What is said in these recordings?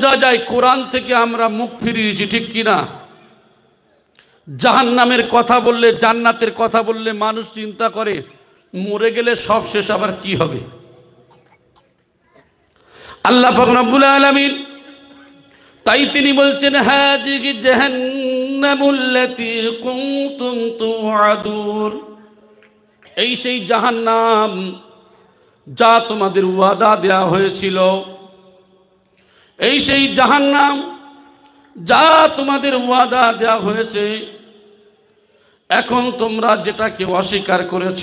বোঝা যায় কোরআন থেকে আমরা মুখ ফিরিয়েছি ঠিক কিনা জাহান নামের কথা বললে জান্নাতের কথা বললে মানুষ চিন্তা করে মরে গেলে সব শেষ আবার কি হবে আল্লাহ রব্বুল আলমিন তাই তিনি বলছেন হ্যাঁ এই সেই জাহান্নাম যা তোমাদের ওয়াদা দেয়া হয়েছিল এই সেই জাহান্নাম যা তোমাদের ওয়াদা দেয়া হয়েছে এখন তোমরা যেটাকে অস্বীকার করেছ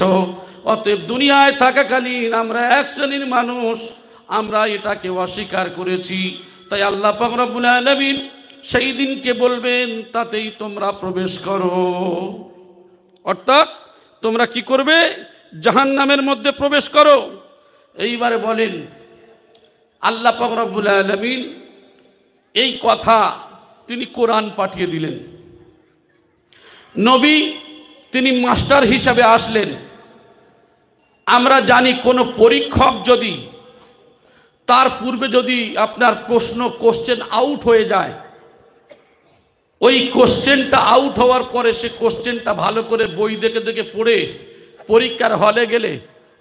অতএব দুনিয়ায় থাকাকালীন আমরা এক শ্রেণীর মানুষ আমরা এটাকে অস্বীকার করেছি তাই আল্লাহ ফখরাবুল আলমিন সেই দিনকে বলবেন তাতেই তোমরা প্রবেশ করো অর্থাৎ তোমরা কি করবে জাহান নামের মধ্যে প্রবেশ করো এইবারে বলেন আল্লাহ ফকরবুল আলমিন এই কথা তিনি কোরআন পাঠিয়ে দিলেন নবী তিনি মাস্টার হিসাবে আসলেন আমরা জানি কোনো পরীক্ষক যদি তার পূর্বে যদি আপনার প্রশ্ন কোশ্চেন আউট হয়ে যায় ওই কোশ্চেনটা আউট হওয়ার পরে সে কোশ্চেনটা ভালো করে বই দেখে দেখে পড়ে পরীক্ষার হলে গেলে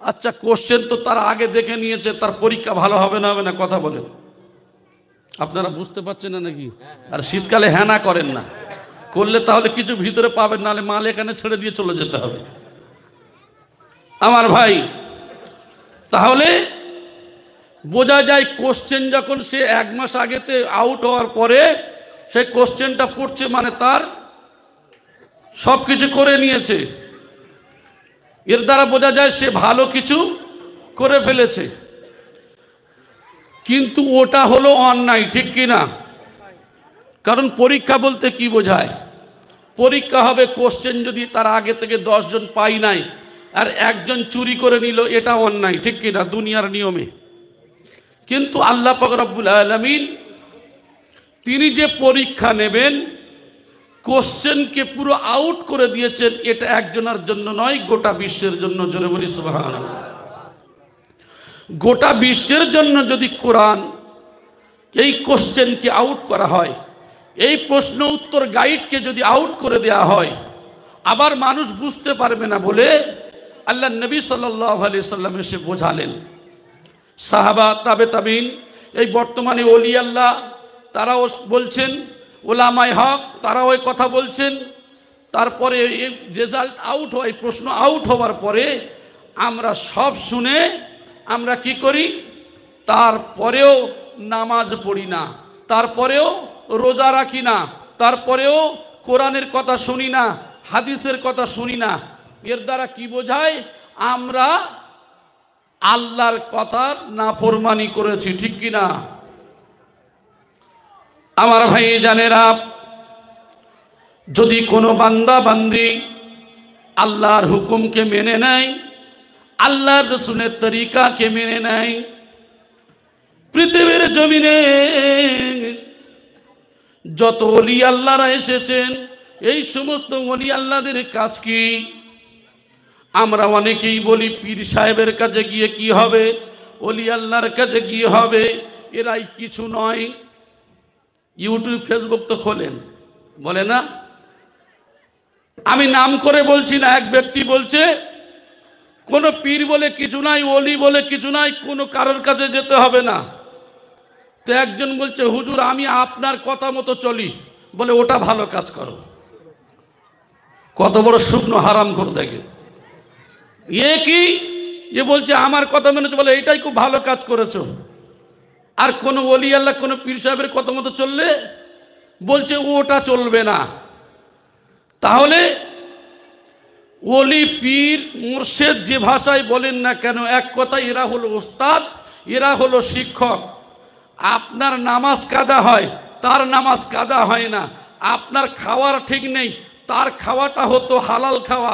আচ্ছা কোশ্চেন তো তার আগে দেখে নিয়েছে তার পরীক্ষা ভালো হবে না হবে না কথা বলেন আপনারা বুঝতে পারছেন না নাকি আর শীতকালে হ্যাঁ না করেন না করলে তাহলে কিছু ভিতরে পাবেন নাহলে মাল এখানে ছেড়ে দিয়ে চলে যেতে হবে আমার ভাই তাহলে বোঝা যায় কোশ্চেন যখন সে এক মাস আগেতে আউট হওয়ার পরে সেই কোশ্চেনটা পড়ছে মানে তার সব কিছু করে নিয়েছে এর দ্বারা বোঝা যায় সে ভালো কিছু করে ফেলেছে কিন্তু ওটা হলো অন্যায় ঠিক কি না কারণ পরীক্ষা বলতে কি বোঝায় পরীক্ষা হবে কোশ্চেন যদি তার আগে থেকে দশজন পাই নাই আর একজন চুরি করে নিল এটা অন্যায় ঠিক কি না দুনিয়ার নিয়মে কিন্তু আল্লাহ পাক রব্বুল আলমিন তিনি যে পরীক্ষা নেবেন কোশ্চেনকে পুরো আউট করে দিয়েছেন এটা একজনের জন্য নয় গোটা বিশ্বের জন্য জোরে বলি সুবাহান গোটা বিশ্বের জন্য যদি কোরআন এই কোশ্চেনকে আউট করা হয় এই প্রশ্ন উত্তর গাইডকে যদি আউট করে দেয়া হয় আবার মানুষ বুঝতে পারবে না বলে আল্লাহ নবী সাল্লাহ আলি সাল্লাম এসে বোঝালেন সাহাবা তাবে তাবিন এই বর্তমানে অলি আল্লাহ তারাও বলছেন ওলামাই হক তারা ওই কথা বলছেন তারপরে রেজাল্ট আউট হয় প্রশ্ন আউট হওয়ার পরে আমরা সব শুনে আমরা কি করি তারপরেও নামাজ পড়ি না তারপরেও রোজা রাখি না তারপরেও কোরআনের কথা শুনি না হাদিসের কথা শুনি না এর দ্বারা কি বোঝায় আমরা আল্লাহর কথার নাফরমানি করেছি ঠিক কিনা আমার ভাই জানেরা যদি কোনো বান্দা বান্দি আল্লাহর হুকুমকে মেনে নেয় আল্লাহর রসুনের তরিকাকে মেনে নেয় পৃথিবীর জমিনে যত অলি আল্লাহরা এসেছেন এই সমস্ত অলি আল্লাহদের কাজ কি আমরা অনেকেই বলি পীর সাহেবের কাছে গিয়ে কি হবে অলি আল্লাহর কাছে গিয়ে হবে এরাই কিছু নয় ইউটিউব ফেসবুক তো খোলেন বলে না আমি নাম করে বলছি না এক ব্যক্তি বলছে কোনো পীর বলে কিছু নাই অলি বলে কিছু নাই কোনো কারোর কাছে যেতে হবে না তো একজন বলছে হুজুর আমি আপনার কথা মতো চলি বলে ওটা ভালো কাজ করো কত বড় শুকনো হারাম করে দেখে এ কি যে বলছে আমার কথা মেনেছে বলে এটাই খুব ভালো কাজ করেছো আর কোনো অলি আল্লাহ কোনো পীর সাহেবের কত মতো চললে বলছে ওটা চলবে না তাহলে অলি পীর মোর্শেদ যে ভাষায় বলেন না কেন এক কথা এরা হলো ওস্তাদ এরা হলো শিক্ষক আপনার নামাজ কাদা হয় তার নামাজ কাদা হয় না আপনার খাওয়ার ঠিক নেই তার খাওয়াটা হতো হালাল খাওয়া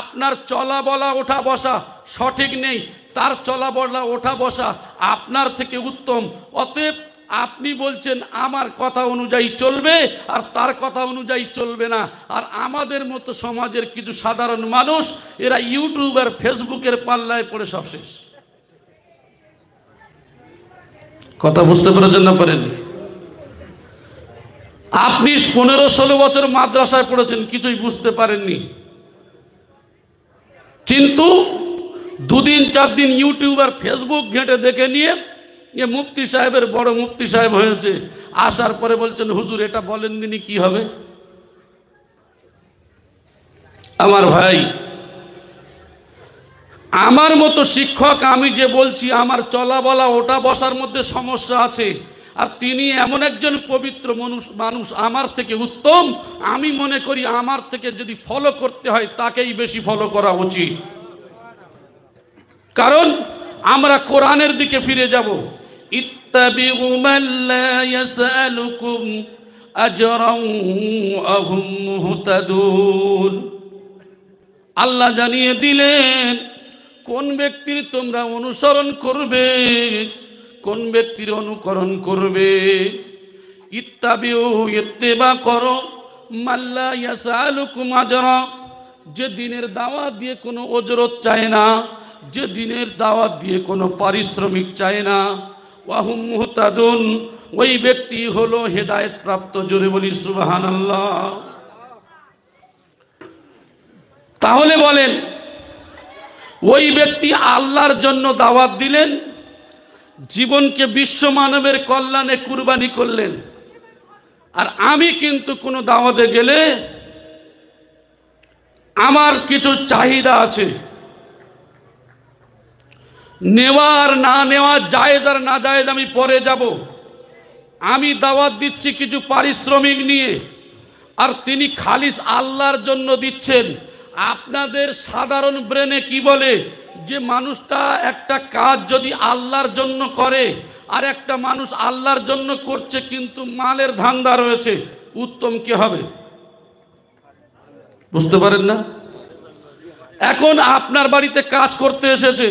আপনার চলা বলা ওঠা বসা সঠিক নেই তার চলা বলা ওঠা বসা আপনার থেকে উত্তম অতএব আপনি বলছেন আমার কথা অনুযায়ী চলবে আর তার কথা অনুযায়ী চলবে না আর আমাদের মতো সমাজের কিছু সাধারণ মানুষ এরা ইউটিউব আর ফেসবুকের পাল্লায় পড়ে সব শেষ কথা বুঝতে পেরেছেন না পারেন আপনি পনেরো ষোলো বছর মাদ্রাসায় পড়েছেন কিছুই বুঝতে পারেননি কিন্তু দুদিন চার দিন ইউটিউব আর ফেসবুক ঘেঁটে দেখে নিয়ে এ মুফতি সাহেবের বড় মুফতি সাহেব হয়েছে আসার পরে বলছেন হুজুর এটা বলেন দিনই কি হবে আমার ভাই আমার মতো শিক্ষক আমি যে বলছি আমার চলা বলা ওটা বসার মধ্যে সমস্যা আছে আর তিনি এমন একজন পবিত্র মানুষ মানুষ আমার থেকে উত্তম আমি মনে করি আমার থেকে যদি ফলো করতে হয় তাকেই বেশি ফলো করা উচিত কারণ আমরা কোরআনের দিকে ফিরে যাব আল্লাহ জানিয়ে দিলেন কোন ব্যক্তির তোমরা অনুসরণ করবে কোন ব্যক্তির অনুকরণ করবে এতে ইত্তেবা করো মাল্লা ইয়াসালুকুম আজরা যে দিনের দাওয়া দিয়ে কোনো অজরত চায় না যে দিনের দাওয়াত দিয়ে কোনো পারিশ্রমিক চায় না ওয়াহুম মুহতাদুন ওই ব্যক্তি হলো হেদায়ত প্রাপ্ত জোরে বলি সুবাহান আল্লাহ তাহলে বলেন ওই ব্যক্তি আল্লাহর জন্য দাওয়াত দিলেন জীবনকে বিশ্ব মানবের কল্যাণে কুরবানি করলেন আর আমি কিন্তু কোনো দাওয়াতে গেলে আমার কিছু চাহিদা আছে নেওয়ার না নেওয়া জায়েজ আর না জায়েজ আমি পরে যাব আমি দাওয়াত দিচ্ছি কিছু পারিশ্রমিক নিয়ে আর তিনি খালিস আল্লাহর জন্য দিচ্ছেন আপনাদের সাধারণ ব্রেনে কি বলে যে মানুষটা একটা কাজ যদি আল্লাহর জন্য করে আর একটা মানুষ আল্লাহর জন্য করছে কিন্তু মালের ধান্দা রয়েছে উত্তম কি হবে বুঝতে পারেন না এখন আপনার বাড়িতে কাজ করতে এসেছে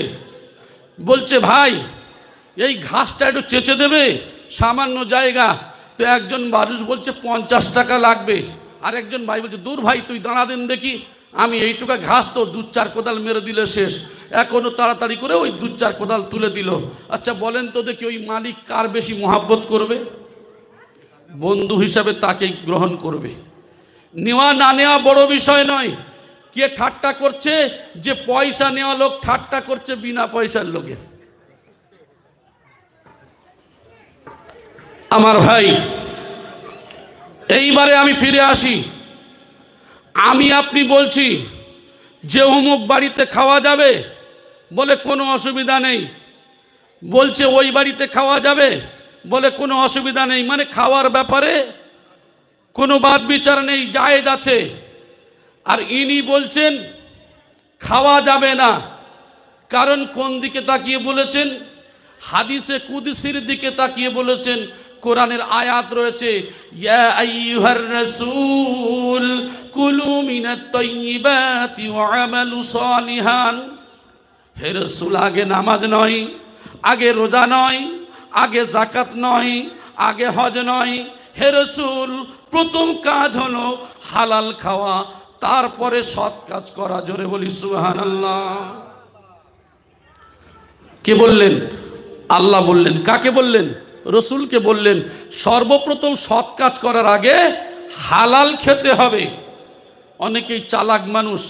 বলছে ভাই এই ঘাসটা একটু চেঁচে দেবে সামান্য জায়গা তো একজন মানুষ বলছে পঞ্চাশ টাকা লাগবে আর একজন ভাই বলছে দূর ভাই তুই দাঁড়া দিন দেখি আমি এইটুকু ঘাস তো দু চার কোদাল মেরে দিলে শেষ এখনও তাড়াতাড়ি করে ওই দু চার কোদাল তুলে দিল আচ্ছা বলেন তো দেখি ওই মালিক কার বেশি মহাব্বত করবে বন্ধু হিসাবে তাকে গ্রহণ করবে নেওয়া না নেওয়া বড় বিষয় নয় কে ঠাট্টা করছে যে পয়সা নেওয়া লোক ঠাট্টা করছে বিনা পয়সার লোকের আমার ভাই এইবারে আমি ফিরে আসি আমি আপনি বলছি যে অমুক বাড়িতে খাওয়া যাবে বলে কোনো অসুবিধা নেই বলছে ওই বাড়িতে খাওয়া যাবে বলে কোনো অসুবিধা নেই মানে খাওয়ার ব্যাপারে কোনো বাদ বিচার নেই জায়েজ আছে আর ইনি বলছেন খাওয়া যাবে না কারণ কোন দিকে তাকিয়ে বলেছেন হাদিসে কুদিসির দিকে তাকিয়ে বলেছেন কোরআনের আয়াত রয়েছে ইয়া হে আগে নামাজ নয় আগে রোজা নয় আগে জাকাত নয় আগে হজ নয় হে রসুল প্রথম কাজ হলো হালাল খাওয়া তারপরে সৎ কাজ করা জোরে বলি সুহান আল্লাহ কে বললেন আল্লাহ বললেন কাকে বললেন রসুলকে বললেন সর্বপ্রথম সৎ কাজ করার আগে হালাল খেতে হবে অনেকেই চালাক মানুষ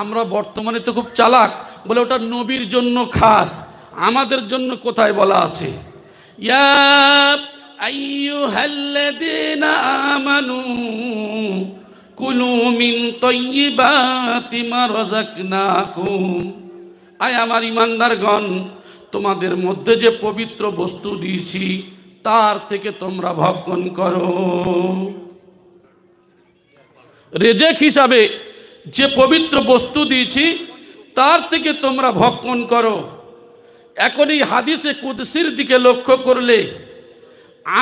আমরা বর্তমানে তো খুব চালাক বলে ওটা নবীর জন্য খাস আমাদের জন্য কোথায় বলা আছে ইয়া আইয়ুহাল্লাযীনা আমানু কুলু মিন তৈবাতি মারজাকনাকুম আয় আমার ইমানদারগণ তোমাদের মধ্যে যে পবিত্র বস্তু দিয়েছি তার থেকে তোমরা ভক্ষণ করো রেজেক হিসাবে যে পবিত্র বস্তু দিয়েছি তার থেকে তোমরা ভক্ষণ করো এখন এই হাদিসে কুদসির দিকে লক্ষ্য করলে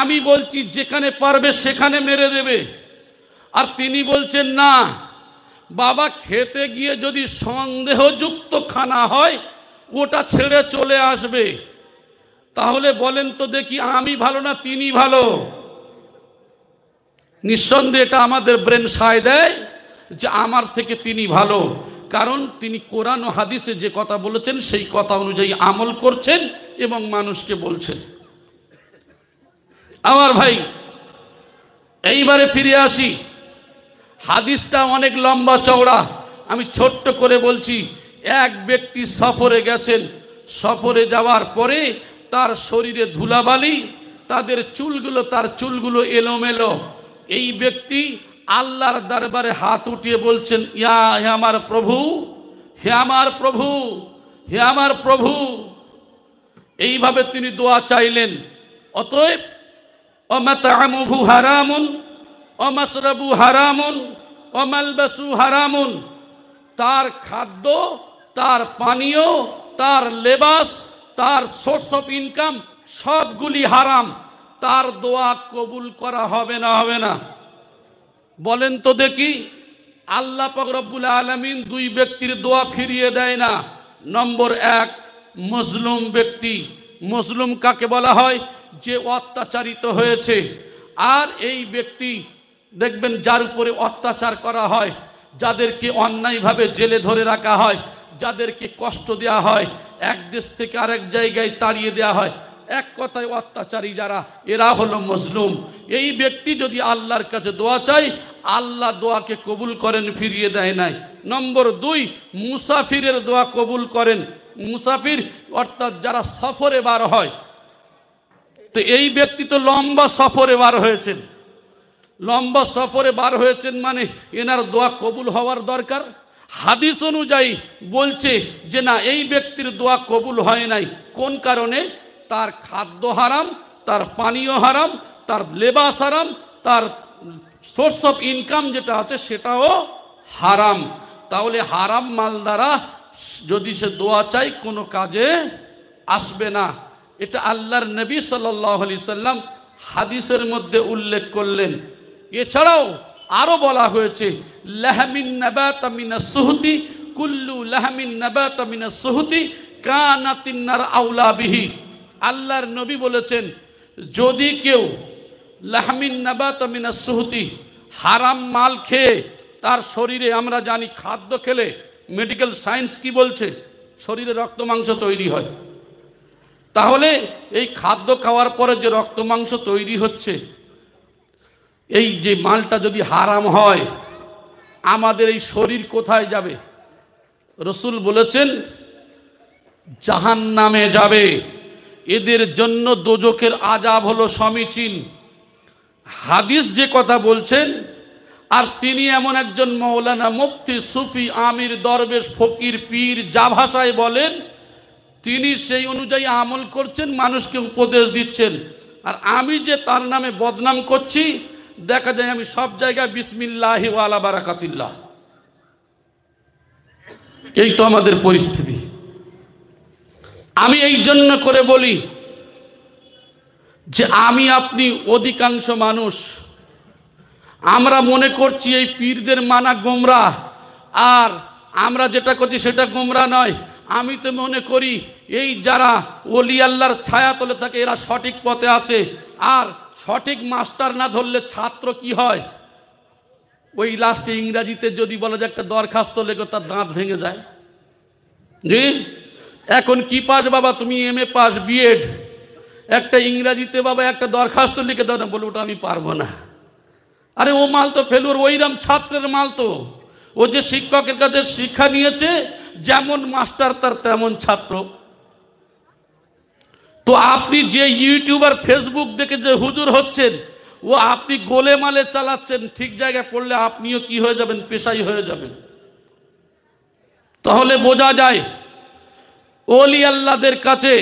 আমি বলছি যেখানে পারবে সেখানে মেরে দেবে আর তিনি বলছেন না বাবা খেতে গিয়ে যদি সন্দেহযুক্ত খানা হয় ওটা ছেড়ে চলে আসবে তাহলে বলেন তো দেখি আমি ভালো না তিনি ভালো নিঃসন্দেহ এটা আমাদের ব্রেন সায় দেয় যে আমার থেকে তিনি ভালো কারণ তিনি কোরআন ও হাদিসে যে কথা বলেছেন সেই কথা অনুযায়ী আমল করছেন এবং মানুষকে বলছেন আমার ভাই এইবারে ফিরে আসি হাদিসটা অনেক লম্বা চওড়া আমি ছোট্ট করে বলছি এক ব্যক্তি সফরে গেছেন সফরে যাওয়ার পরে তার শরীরে ধুলাবালি তাদের চুলগুলো তার চুলগুলো এলোমেলো এই ব্যক্তি আল্লাহর দরবারে হাত উঠিয়ে বলছেন ইয়া হে আমার প্রভু হে আমার প্রভু হে আমার প্রভু এইভাবে তিনি দোয়া চাইলেন অতএব অমাতামুভু হারামুন অমাসরাবু হারামুন অমালবাসু হারামুন তার খাদ্য তার পানীয় তার লেবাস তার সোর্স অফ ইনকাম সবগুলি হারাম তার দোয়া কবুল করা হবে না হবে না বলেন তো দেখি আল্লাহ পকরবুল আলমিন দুই ব্যক্তির দোয়া ফিরিয়ে দেয় না নম্বর এক মজলুম ব্যক্তি মজলুম কাকে বলা হয় যে অত্যাচারিত হয়েছে আর এই ব্যক্তি দেখবেন যার উপরে অত্যাচার করা হয় যাদেরকে অন্যায়ভাবে জেলে ধরে রাখা হয় যাদেরকে কষ্ট দেয়া হয় এক দেশ থেকে আরেক জায়গায় তাড়িয়ে দেয়া হয় এক কথায় অত্যাচারী যারা এরা হলো মজলুম এই ব্যক্তি যদি আল্লাহর কাছে দোয়া চাই আল্লাহ দোয়াকে কবুল করেন ফিরিয়ে দেয় নাই নম্বর দুই মুসাফিরের দোয়া কবুল করেন মুসাফির অর্থাৎ যারা সফরে বার হয় তো এই ব্যক্তি তো লম্বা সফরে বার হয়েছেন লম্বা সফরে বার হয়েছেন মানে এনার দোয়া কবুল হওয়ার দরকার হাদিস অনুযায়ী বলছে যে না এই ব্যক্তির দোয়া কবুল হয় নাই কোন কারণে তার খাদ্য হারাম তার পানীয় হারাম তার লেবাস হারাম তার সোর্স অফ ইনকাম যেটা আছে সেটাও হারাম তাহলে হারাম মাল দ্বারা যদি সে দোয়া চাই কোনো কাজে আসবে না এটা আল্লাহর নবী সাল্লাহ আলি সাল্লাম হাদিসের মধ্যে উল্লেখ করলেন এছাড়াও আরও বলা হয়েছে লাহমিন নাবাতামিনা সুহতি কুল্লু লাহমিন নাবাতামিনা সুহতি আউলা বিহি আল্লাহর নবী বলেছেন যদি কেউ লাহমিন নাবাতামিনা সুহতি হারাম মাল খেয়ে তার শরীরে আমরা জানি খাদ্য খেলে মেডিকেল সায়েন্স কি বলছে শরীরে রক্ত মাংস তৈরি হয় তাহলে এই খাদ্য খাওয়ার পরে যে রক্ত মাংস তৈরি হচ্ছে এই যে মালটা যদি হারাম হয় আমাদের এই শরীর কোথায় যাবে রসুল বলেছেন জাহান নামে যাবে এদের জন্য দোজকের আজাব হলো সমীচীন হাদিস যে কথা বলছেন আর তিনি এমন একজন মৌলানা মুফতি সুফি আমির দরবেশ ফকির পীর যা ভাষায় বলেন তিনি সেই অনুযায়ী আমল করছেন মানুষকে উপদেশ দিচ্ছেন আর আমি যে তার নামে বদনাম করছি দেখা যায় আমি সব জায়গায় বিসমিল্লাহি ওয়ালা বারাকাতিল্লাহ এই তো আমাদের পরিস্থিতি আমি এই জন্য করে বলি যে আমি আপনি অধিকাংশ মানুষ আমরা মনে করছি এই পীরদের মানা গোমরা আর আমরা যেটা করছি সেটা গোমরা নয় আমি তো মনে করি এই যারা ওলি আল্লাহর ছায়া তলে থাকে এরা সঠিক পথে আছে আর সঠিক মাস্টার না ধরলে ছাত্র কি হয় ওই লাস্টে ইংরাজিতে যদি বলা যায় একটা দরখাস্ত লেগে তার দাঁত ভেঙে যায় জি এখন কি পাস বাবা তুমি এম এ পাস বিএড একটা ইংরাজিতে বাবা একটা দরখাস্ত লিখে দাও না বলে ওটা আমি পারবো না আরে ও মাল তো ফেলুর ওইরাম ছাত্রের মাল তো ও যে শিক্ষকের কাছে শিক্ষা নিয়েছে যেমন মাস্টার তার তেমন ছাত্র তো আপনি যে ইউটিউবার ফেসবুক দেখে যে হুজুর হচ্ছেন ও আপনি গোলেমালে চালাচ্ছেন ঠিক জায়গায় পড়লে আপনিও কি হয়ে যাবেন পেশাই হয়ে যাবেন তাহলে বোঝা যায় অলি আল্লাদের কাছে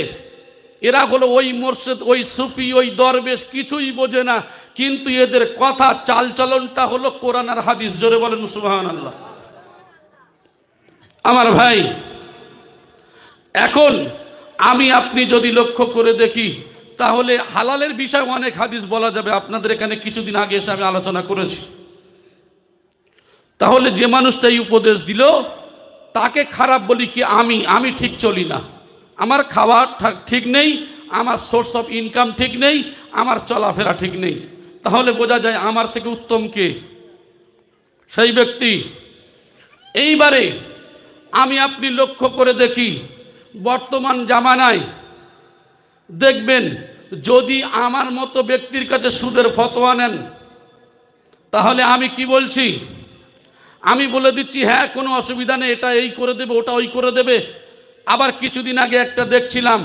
এরা হলো ওই মোর্শেদ ওই সুফি ওই দরবেশ কিছুই বোঝে না কিন্তু এদের কথা চালচলনটা হলো কোরআন আর হাদিস জোরে বলেন সুহান আমার ভাই এখন আমি আপনি যদি লক্ষ্য করে দেখি তাহলে হালালের বিষয়ে অনেক হাদিস বলা যাবে আপনাদের এখানে কিছুদিন আগে এসে আমি আলোচনা করেছি তাহলে যে মানুষটা এই উপদেশ দিল তাকে খারাপ বলি কি আমি আমি ঠিক চলি না আমার খাওয়া ঠিক নেই আমার সোর্স অফ ইনকাম ঠিক নেই আমার চলাফেরা ঠিক নেই তাহলে বোঝা যায় আমার থেকে উত্তম কে সেই ব্যক্তি এইবারে আমি আপনি লক্ষ্য করে দেখি বর্তমান জামানায় দেখবেন যদি আমার মতো ব্যক্তির কাছে সুদের ফতোয়া নেন তাহলে আমি কি বলছি আমি বলে দিচ্ছি হ্যাঁ কোনো অসুবিধা নেই এটা এই করে দেবে ওটা ওই করে দেবে আবার কিছুদিন আগে একটা দেখছিলাম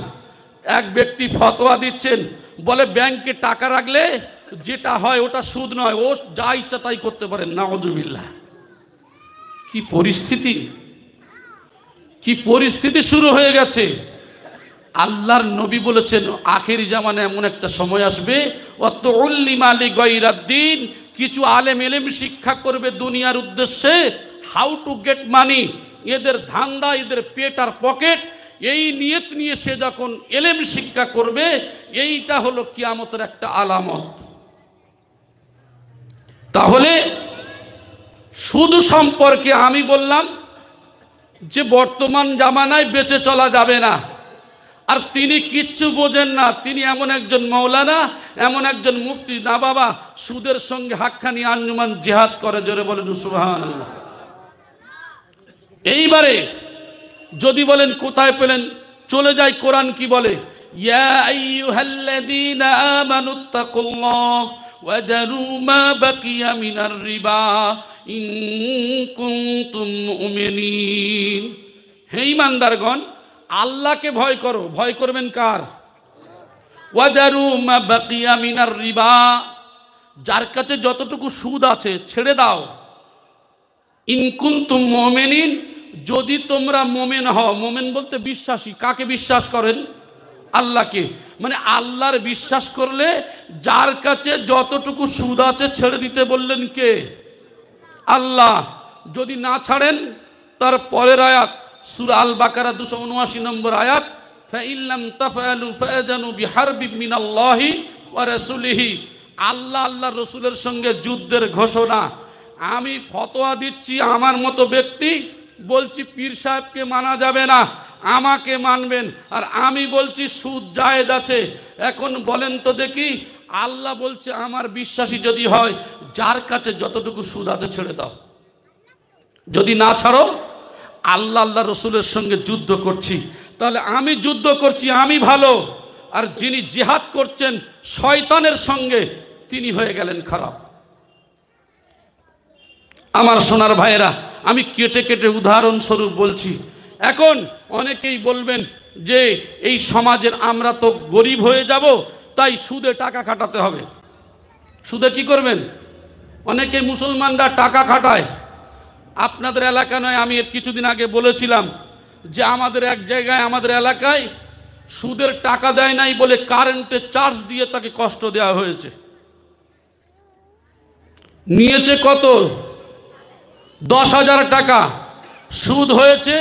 এক ব্যক্তি ফতোয়া দিচ্ছেন বলে ব্যাংকে টাকা রাখলে যেটা হয় ওটা সুদ নয় ও যা ইচ্ছা তাই করতে পারেন না কি পরিস্থিতি কি পরিস্থিতি শুরু হয়ে গেছে আল্লাহর নবী বলেছেন আখেরি জামানে এমন একটা সময় আসবে অত উল্লিম আলী কিছু আলেম এলেম শিক্ষা করবে দুনিয়ার উদ্দেশ্যে হাউ টু গেট মানি এদের ধান্দা এদের পেট আর পকেট এই নিয়ত নিয়ে সে যখন এলেম শিক্ষা করবে এইটা হলো কিয়ামতের একটা আলামত তাহলে সুদ সম্পর্কে আমি বললাম যে বর্তমান জামানায় বেঁচে চলা যাবে না আর তিনি কিচ্ছু বোঝেন না তিনি এমন একজন মৌলানা এমন একজন মুক্তি না বাবা সুদের সঙ্গে হাক্কানি আঞ্জুমান জিহাদ করে জোরে বলেন এইবারে যদি বলেন কোথায় পেলেন চলে যায় কোরআন কি বলে ইয়া আমানুত্তাকুল্লাহ وذروا ما بقي من الربا إن كنتم مؤمنين হে ইমানদারগণ আল্লাহকে ভয় করো ভয় করবেন কার ওয়াদারু মা বাকিয়া মিনার রিবা যার কাছে যতটুকু সুদ আছে ছেড়ে দাও ইনকুন্তুম মোমেনিন যদি তোমরা মোমেন হও মোমেন বলতে বিশ্বাসী কাকে বিশ্বাস করেন আল্লাহকে মানে আল্লাহর বিশ্বাস করলে যার কাছে যতটুকু সুদ আছে ছেড়ে দিতে বললেন কে আল্লাহ যদি না ছাড়েন তার পরের আয়াত সুর আল বাকারা দুশো উনআশি নম্বর আয়াত আল্লাহ আল্লাহ রসুলের সঙ্গে যুদ্ধের ঘোষণা আমি ফতোয়া দিচ্ছি আমার মতো ব্যক্তি বলছি পীর সাহেবকে মানা যাবে না আমাকে মানবেন আর আমি বলছি সুদ জায়দ আছে এখন বলেন তো দেখি আল্লাহ বলছে আমার বিশ্বাসী যদি হয় যার কাছে যতটুকু সুদ আছে ছেড়ে দাও যদি না ছাড়ো আল্লাহ আল্লাহ রসুলের সঙ্গে যুদ্ধ করছি তাহলে আমি যুদ্ধ করছি আমি ভালো আর যিনি জিহাদ করছেন শয়তানের সঙ্গে তিনি হয়ে গেলেন খারাপ আমার সোনার ভাইয়েরা আমি কেটে কেটে উদাহরণস্বরূপ বলছি এখন অনেকেই বলবেন যে এই সমাজের আমরা তো গরিব হয়ে যাব তাই সুদে টাকা খাটাতে হবে সুদে কি করবেন অনেকে মুসলমানরা টাকা খাটায় আপনাদের এলাকা নয় আমি এর কিছুদিন আগে বলেছিলাম যে আমাদের এক জায়গায় আমাদের এলাকায় সুদের টাকা দেয় নাই বলে কারেন্টের চার্জ দিয়ে তাকে কষ্ট দেওয়া হয়েছে নিয়েছে কত দশ হাজার টাকা সুদ হয়েছে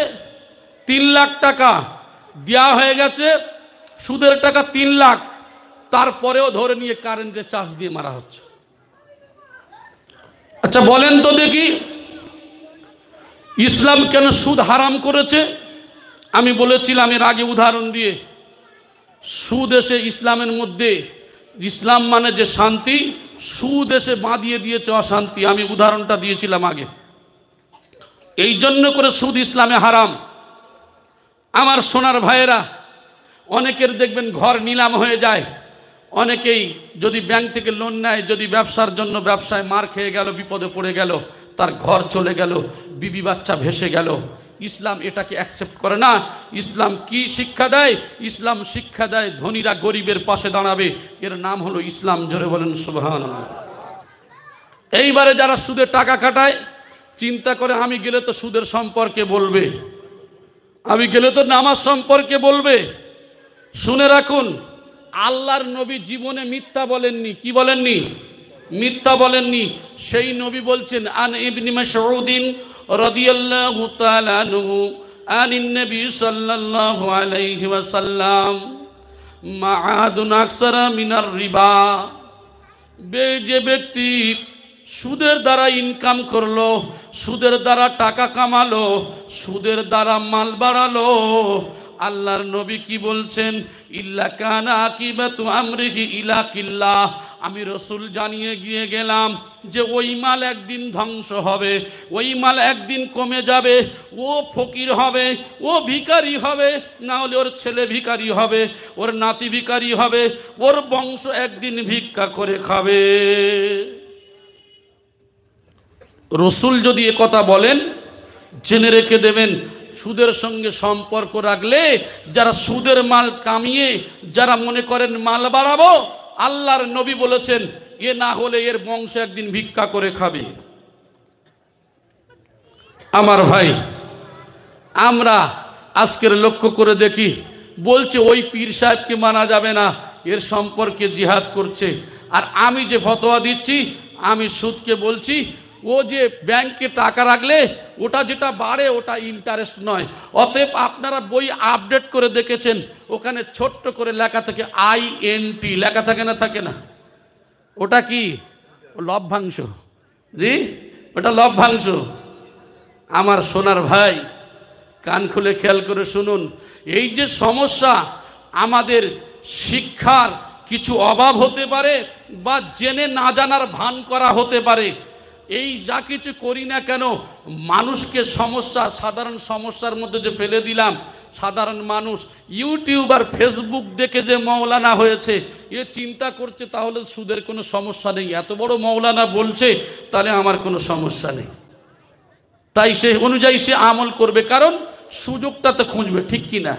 তিন লাখ টাকা দেওয়া হয়ে গেছে সুদের টাকা তিন লাখ তারপরেও ধরে নিয়ে কারেন্টে চার্জ দিয়ে মারা হচ্ছে আচ্ছা বলেন তো দেখি ইসলাম কেন সুদ হারাম করেছে আমি বলেছিলাম এর আগে উদাহরণ দিয়ে সুদ এসে ইসলামের মধ্যে ইসলাম মানে যে শান্তি সুদ এসে বাঁধিয়ে দিয়েছে অশান্তি আমি উদাহরণটা দিয়েছিলাম আগে এই জন্য করে সুদ ইসলামে হারাম আমার সোনার ভাইয়েরা অনেকের দেখবেন ঘর নিলাম হয়ে যায় অনেকেই যদি ব্যাংক থেকে লোন নেয় যদি ব্যবসার জন্য ব্যবসায় মার খেয়ে গেল বিপদে পড়ে গেল তার ঘর চলে গেল বিবি বাচ্চা ভেসে গেল ইসলাম এটাকে অ্যাকসেপ্ট করে না ইসলাম কি শিক্ষা দেয় ইসলাম শিক্ষা দেয় ধনীরা গরিবের পাশে দাঁড়াবে এর নাম হলো ইসলাম জোরে বলেন সুবাহ এইবারে যারা সুদে টাকা কাটায় চিন্তা করে আমি গেলে তো সুদের সম্পর্কে বলবে আমি গেলে তো নামাজ সম্পর্কে বলবে শুনে রাখুন আল্লাহর নবী জীবনে মিথ্যা বলেননি কি বলেননি মিথ্যা বলেননি সেই নবী বলছেন আন ইবনি মাসউদিন রাদিয়াল্লাহু তাআলা আনহু আন নবী সাল্লাল্লাহু আলাইহি ওয়াসাল্লাম মাআদুন আকসারা মিনার রিবা বে যে ব্যক্তি সুদের দ্বারা ইনকাম করলো সুদের দ্বারা টাকা কামালো সুদের দ্বারা মাল বাড়ালো আল্লাহর নবী কি বলছেন ইল্লা কানা আকিবাতু আমরিহি ইলা কিল্লা আমি রসুল জানিয়ে গিয়ে গেলাম যে ওই মাল একদিন ধ্বংস হবে ওই মাল একদিন কমে যাবে ও ফকির হবে ও ভিকারি হবে না হলে ওর ছেলে ভিকারি হবে ওর নাতি ভিকারি হবে ওর বংশ একদিন ভিক্ষা করে খাবে রসুল যদি কথা বলেন জেনে রেখে দেবেন সুদের সঙ্গে সম্পর্ক রাখলে যারা সুদের মাল কামিয়ে যারা মনে করেন মাল বাড়াবো আল্লাহর নবী বলেছেন এ না হলে এর বংশ একদিন ভিক্ষা করে খাবে আমার ভাই আমরা আজকের লক্ষ্য করে দেখি বলছে ওই পীর সাহেবকে মানা যাবে না এর সম্পর্কে জিহাদ করছে আর আমি যে ফতোয়া দিচ্ছি আমি সুদকে বলছি ও যে ব্যাংকে টাকা রাখলে ওটা যেটা বাড়ে ওটা ইন্টারেস্ট নয় অতএব আপনারা বই আপডেট করে দেখেছেন ওখানে ছোট্ট করে লেখা থাকে আইএনটি লেখা থাকে না থাকে না ওটা কি লভ্যাংশ জি ওটা লভ্যাংশ আমার সোনার ভাই কান খুলে খেয়াল করে শুনুন এই যে সমস্যা আমাদের শিক্ষার কিছু অভাব হতে পারে বা জেনে না জানার ভান করা হতে পারে এই যা কিছু করি না কেন মানুষকে সমস্যা সাধারণ সমস্যার মধ্যে যে ফেলে দিলাম সাধারণ মানুষ ইউটিউব আর ফেসবুক দেখে যে মৌলানা হয়েছে এ চিন্তা করছে তাহলে সুদের কোনো সমস্যা নেই এত বড় মৌলানা বলছে তাহলে আমার কোনো সমস্যা নেই তাই সে অনুযায়ী সে আমল করবে কারণ সুযোগটা তো খুঁজবে ঠিক কি না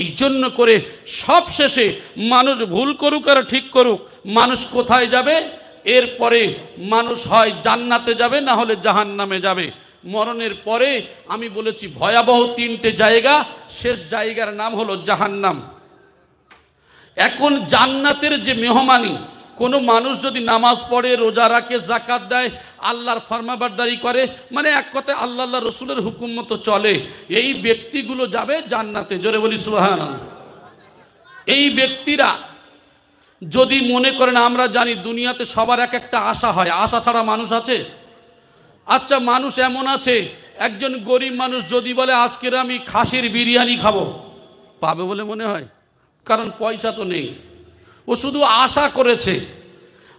এই জন্য করে সব শেষে মানুষ ভুল করুক আর ঠিক করুক মানুষ কোথায় যাবে এরপরে মানুষ হয় জান্নাতে যাবে না হলে জাহান নামে যাবে মরণের পরে আমি বলেছি ভয়াবহ তিনটে জায়গা শেষ জায়গার নাম হলো জাহান্নাম এখন জান্নাতের যে মেহমানি কোনো মানুষ যদি নামাজ পড়ে রোজা রাখে জাকাত দেয় আল্লাহর ফর্মাবারদারি করে মানে এক কথায় আল্লাহ আল্লাহ রসুলের হুকুম মতো চলে এই ব্যক্তিগুলো যাবে জান্নাতে জোরে বলি সুহান এই ব্যক্তিরা যদি মনে করেন আমরা জানি দুনিয়াতে সবার এক একটা আশা হয় আশা ছাড়া মানুষ আছে আচ্ছা মানুষ এমন আছে একজন গরিব মানুষ যদি বলে আজকের আমি খাসির বিরিয়ানি খাবো পাবে বলে মনে হয় কারণ পয়সা তো নেই ও শুধু আশা করেছে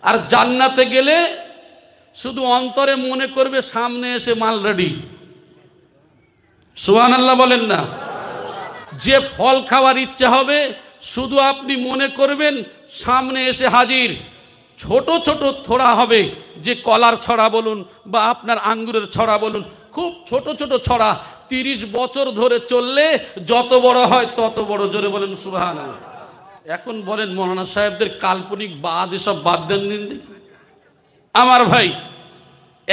আর জান্নাতে গেলে শুধু অন্তরে মনে করবে সামনে এসে মাল রেডি সুহান আল্লাহ বলেন না যে ফল খাওয়ার ইচ্ছে হবে শুধু আপনি মনে করবেন সামনে এসে হাজির ছোট ছোট থোড়া হবে যে কলার ছড়া বলুন বা আপনার আঙ্গুরের ছড়া বলুন খুব ছোট ছোট ছড়া তিরিশ বছর ধরে চললে যত বড় হয় তত বড় জোরে বলেন সুহান এখন বলেন মৌলানা সাহেবদের কাল্পনিক বাদ এসব বাদ দেন দিন আমার ভাই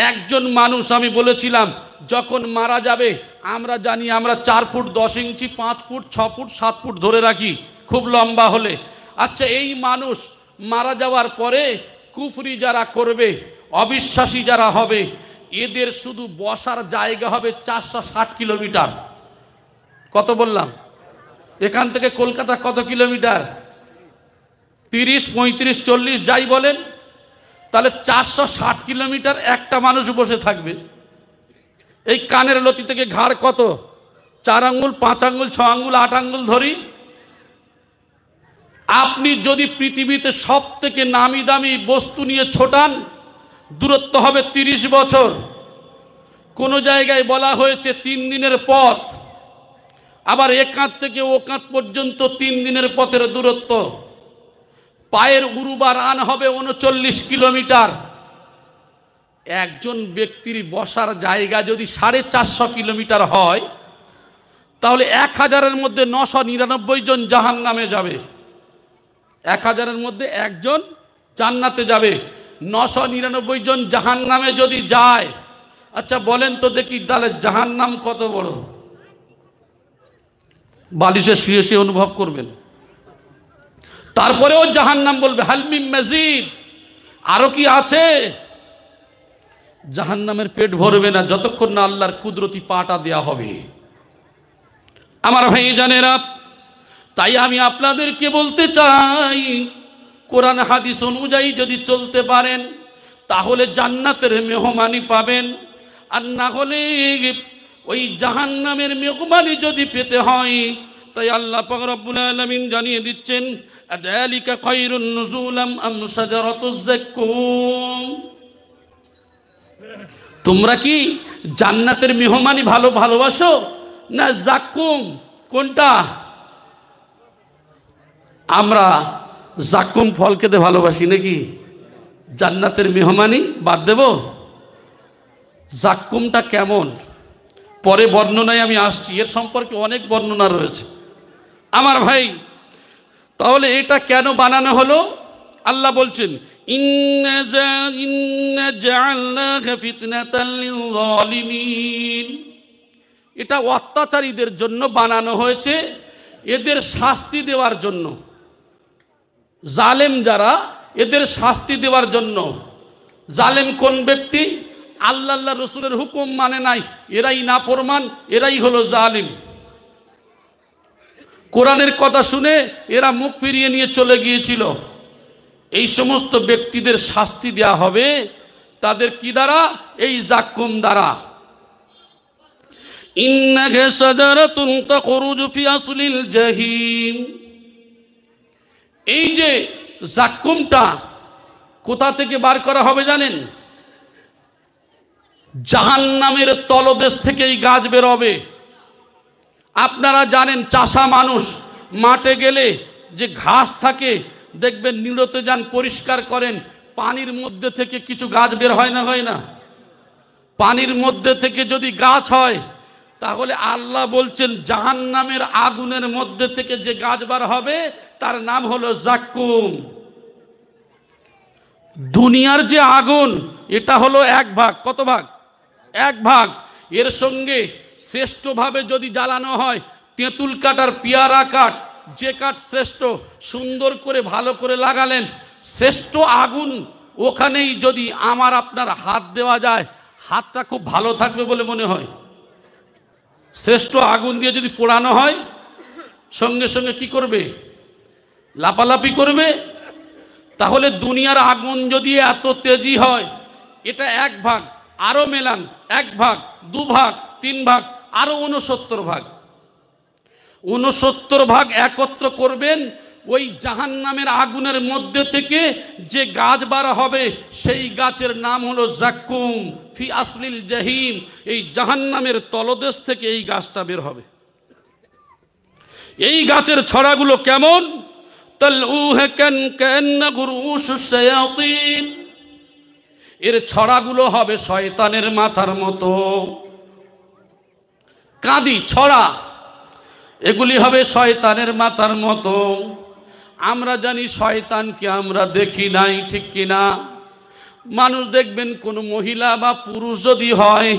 একজন মানুষ আমি বলেছিলাম যখন মারা যাবে আমরা জানি আমরা চার ফুট দশ ইঞ্চি পাঁচ ফুট ছ ফুট সাত ফুট ধরে রাখি খুব লম্বা হলে আচ্ছা এই মানুষ মারা যাওয়ার পরে কুফরি যারা করবে অবিশ্বাসী যারা হবে এদের শুধু বসার জায়গা হবে চারশো ষাট কিলোমিটার কত বললাম এখান থেকে কলকাতা কত কিলোমিটার তিরিশ পঁয়ত্রিশ চল্লিশ যাই বলেন তাহলে চারশো ষাট কিলোমিটার একটা মানুষ বসে থাকবে এই কানের লতি থেকে ঘাড় কত চার আঙ্গুল পাঁচ আঙ্গুল ছ আঙ্গুল আট আঙ্গুল ধরি আপনি যদি পৃথিবীতে সব থেকে নামি দামি বস্তু নিয়ে ছোটান দূরত্ব হবে ৩০ বছর কোনো জায়গায় বলা হয়েছে তিন দিনের পথ আবার এ কাঁধ থেকে ও কাঁধ পর্যন্ত তিন দিনের পথের দূরত্ব পায়ের উরুবার আন হবে উনচল্লিশ কিলোমিটার একজন ব্যক্তির বসার জায়গা যদি সাড়ে চারশো কিলোমিটার হয় তাহলে এক হাজারের মধ্যে নশো নিরানব্বই জন জাহান নামে যাবে এক হাজারের মধ্যে একজন জান্নাতে যাবে নশো নিরানব্বই জন জাহান নামে যদি যায় আচ্ছা বলেন তো দেখি তাহলে জাহান নাম কত বড় বালিশে শুয়ে শুয়ে অনুভব করবেন তারপরেও জাহান নাম বলবে হালমিম মজিদ আরও কি আছে জাহান নামের পেট ভরবে না যতক্ষণ না আল্লাহর কুদরতি পাটা দেয়া হবে আমার ভাই জানেরা তাই আমি আপনাদেরকে বলতে চাই কোরআন হাদিস অনুযায়ী যদি চলতে পারেন তাহলে জান্নাতের মেহমানি পাবেন আর না হলে ওই জাহান নামের মেহমানি যদি পেতে হয় তাই আল্লাহ রব্বুল আলমিন জানিয়ে দিচ্ছেন তোমরা কি জান্নাতের মেহমানি ভালো ভালোবাসো না জাকুম কোনটা আমরা জাকুম ফল খেতে ভালোবাসি নাকি জান্নাতের মেহমানি বাদ দেব জাকুমটা কেমন পরে বর্ণনায় আমি আসছি এর সম্পর্কে অনেক বর্ণনা রয়েছে আমার ভাই তাহলে এটা কেন বানানো হলো আল্লাহ বলছেন এটা অত্যাচারীদের জন্য বানানো হয়েছে এদের শাস্তি দেওয়ার জন্য জালেম যারা এদের শাস্তি দেওয়ার জন্য জালেম কোন ব্যক্তি আল্লাহ আল্লাহ রসুলের হুকুম মানে নাই এরাই না প্রমাণ এরাই হলো জালিম কোরআনের কথা শুনে এরা মুখ ফিরিয়ে নিয়ে চলে গিয়েছিল এই সমস্ত ব্যক্তিদের শাস্তি দেয়া হবে তাদের কি দ্বারা এই জাকুম দ্বারা ইন্নাঘে সাদারাতুন তাখরুজু ফি আসলিল জাহিম এই যে জাক্কুমটা কোথা থেকে বার করা হবে জানেন জাহান নামের তলদেশ থেকে এই গাছ বেরোবে আপনারা জানেন চাষা মানুষ মাঠে গেলে যে ঘাস থাকে দেখবেন নিরতে যান পরিষ্কার করেন পানির মধ্যে থেকে কিছু গাছ বের হয় না হয় না পানির মধ্যে থেকে যদি গাছ হয় তাহলে আল্লাহ বলছেন জাহান নামের আগুনের মধ্যে থেকে যে গাছ বার হবে তার নাম হলো জাকুম দুনিয়ার যে আগুন এটা হলো এক ভাগ কত ভাগ এক ভাগ এর সঙ্গে শ্রেষ্ঠভাবে যদি জ্বালানো হয় তেঁতুল কাঠ আর পিয়ারা কাঠ যে কাঠ শ্রেষ্ঠ সুন্দর করে ভালো করে লাগালেন শ্রেষ্ঠ আগুন ওখানেই যদি আমার আপনার হাত দেওয়া যায় হাতটা খুব ভালো থাকবে বলে মনে হয় শ্রেষ্ঠ আগুন দিয়ে যদি পোড়ানো হয় সঙ্গে সঙ্গে কি করবে লাপালাপি করবে তাহলে দুনিয়ার আগুন যদি এত তেজি হয় এটা এক ভাগ আরও মেলান এক ভাগ দু ভাগ তিন ভাগ আরও উনসত্তর ভাগ উনসত্তর ভাগ একত্র করবেন ওই জাহান নামের আগুনের মধ্যে থেকে যে গাছ বাড়া হবে সেই গাছের নাম হলো জাকুম ফি আসলিল জাহিম এই জাহান নামের তলদেশ থেকে এই গাছটা বের হবে এই গাছের ছড়াগুলো কেমন এর ছড়াগুলো হবে শয়তানের মাথার মতো কাঁদি ছড়া এগুলি হবে শয়তানের মাথার মতো আমরা জানি শয়তানকে আমরা দেখি নাই ঠিক কিনা মানুষ দেখবেন কোনো মহিলা বা পুরুষ যদি হয়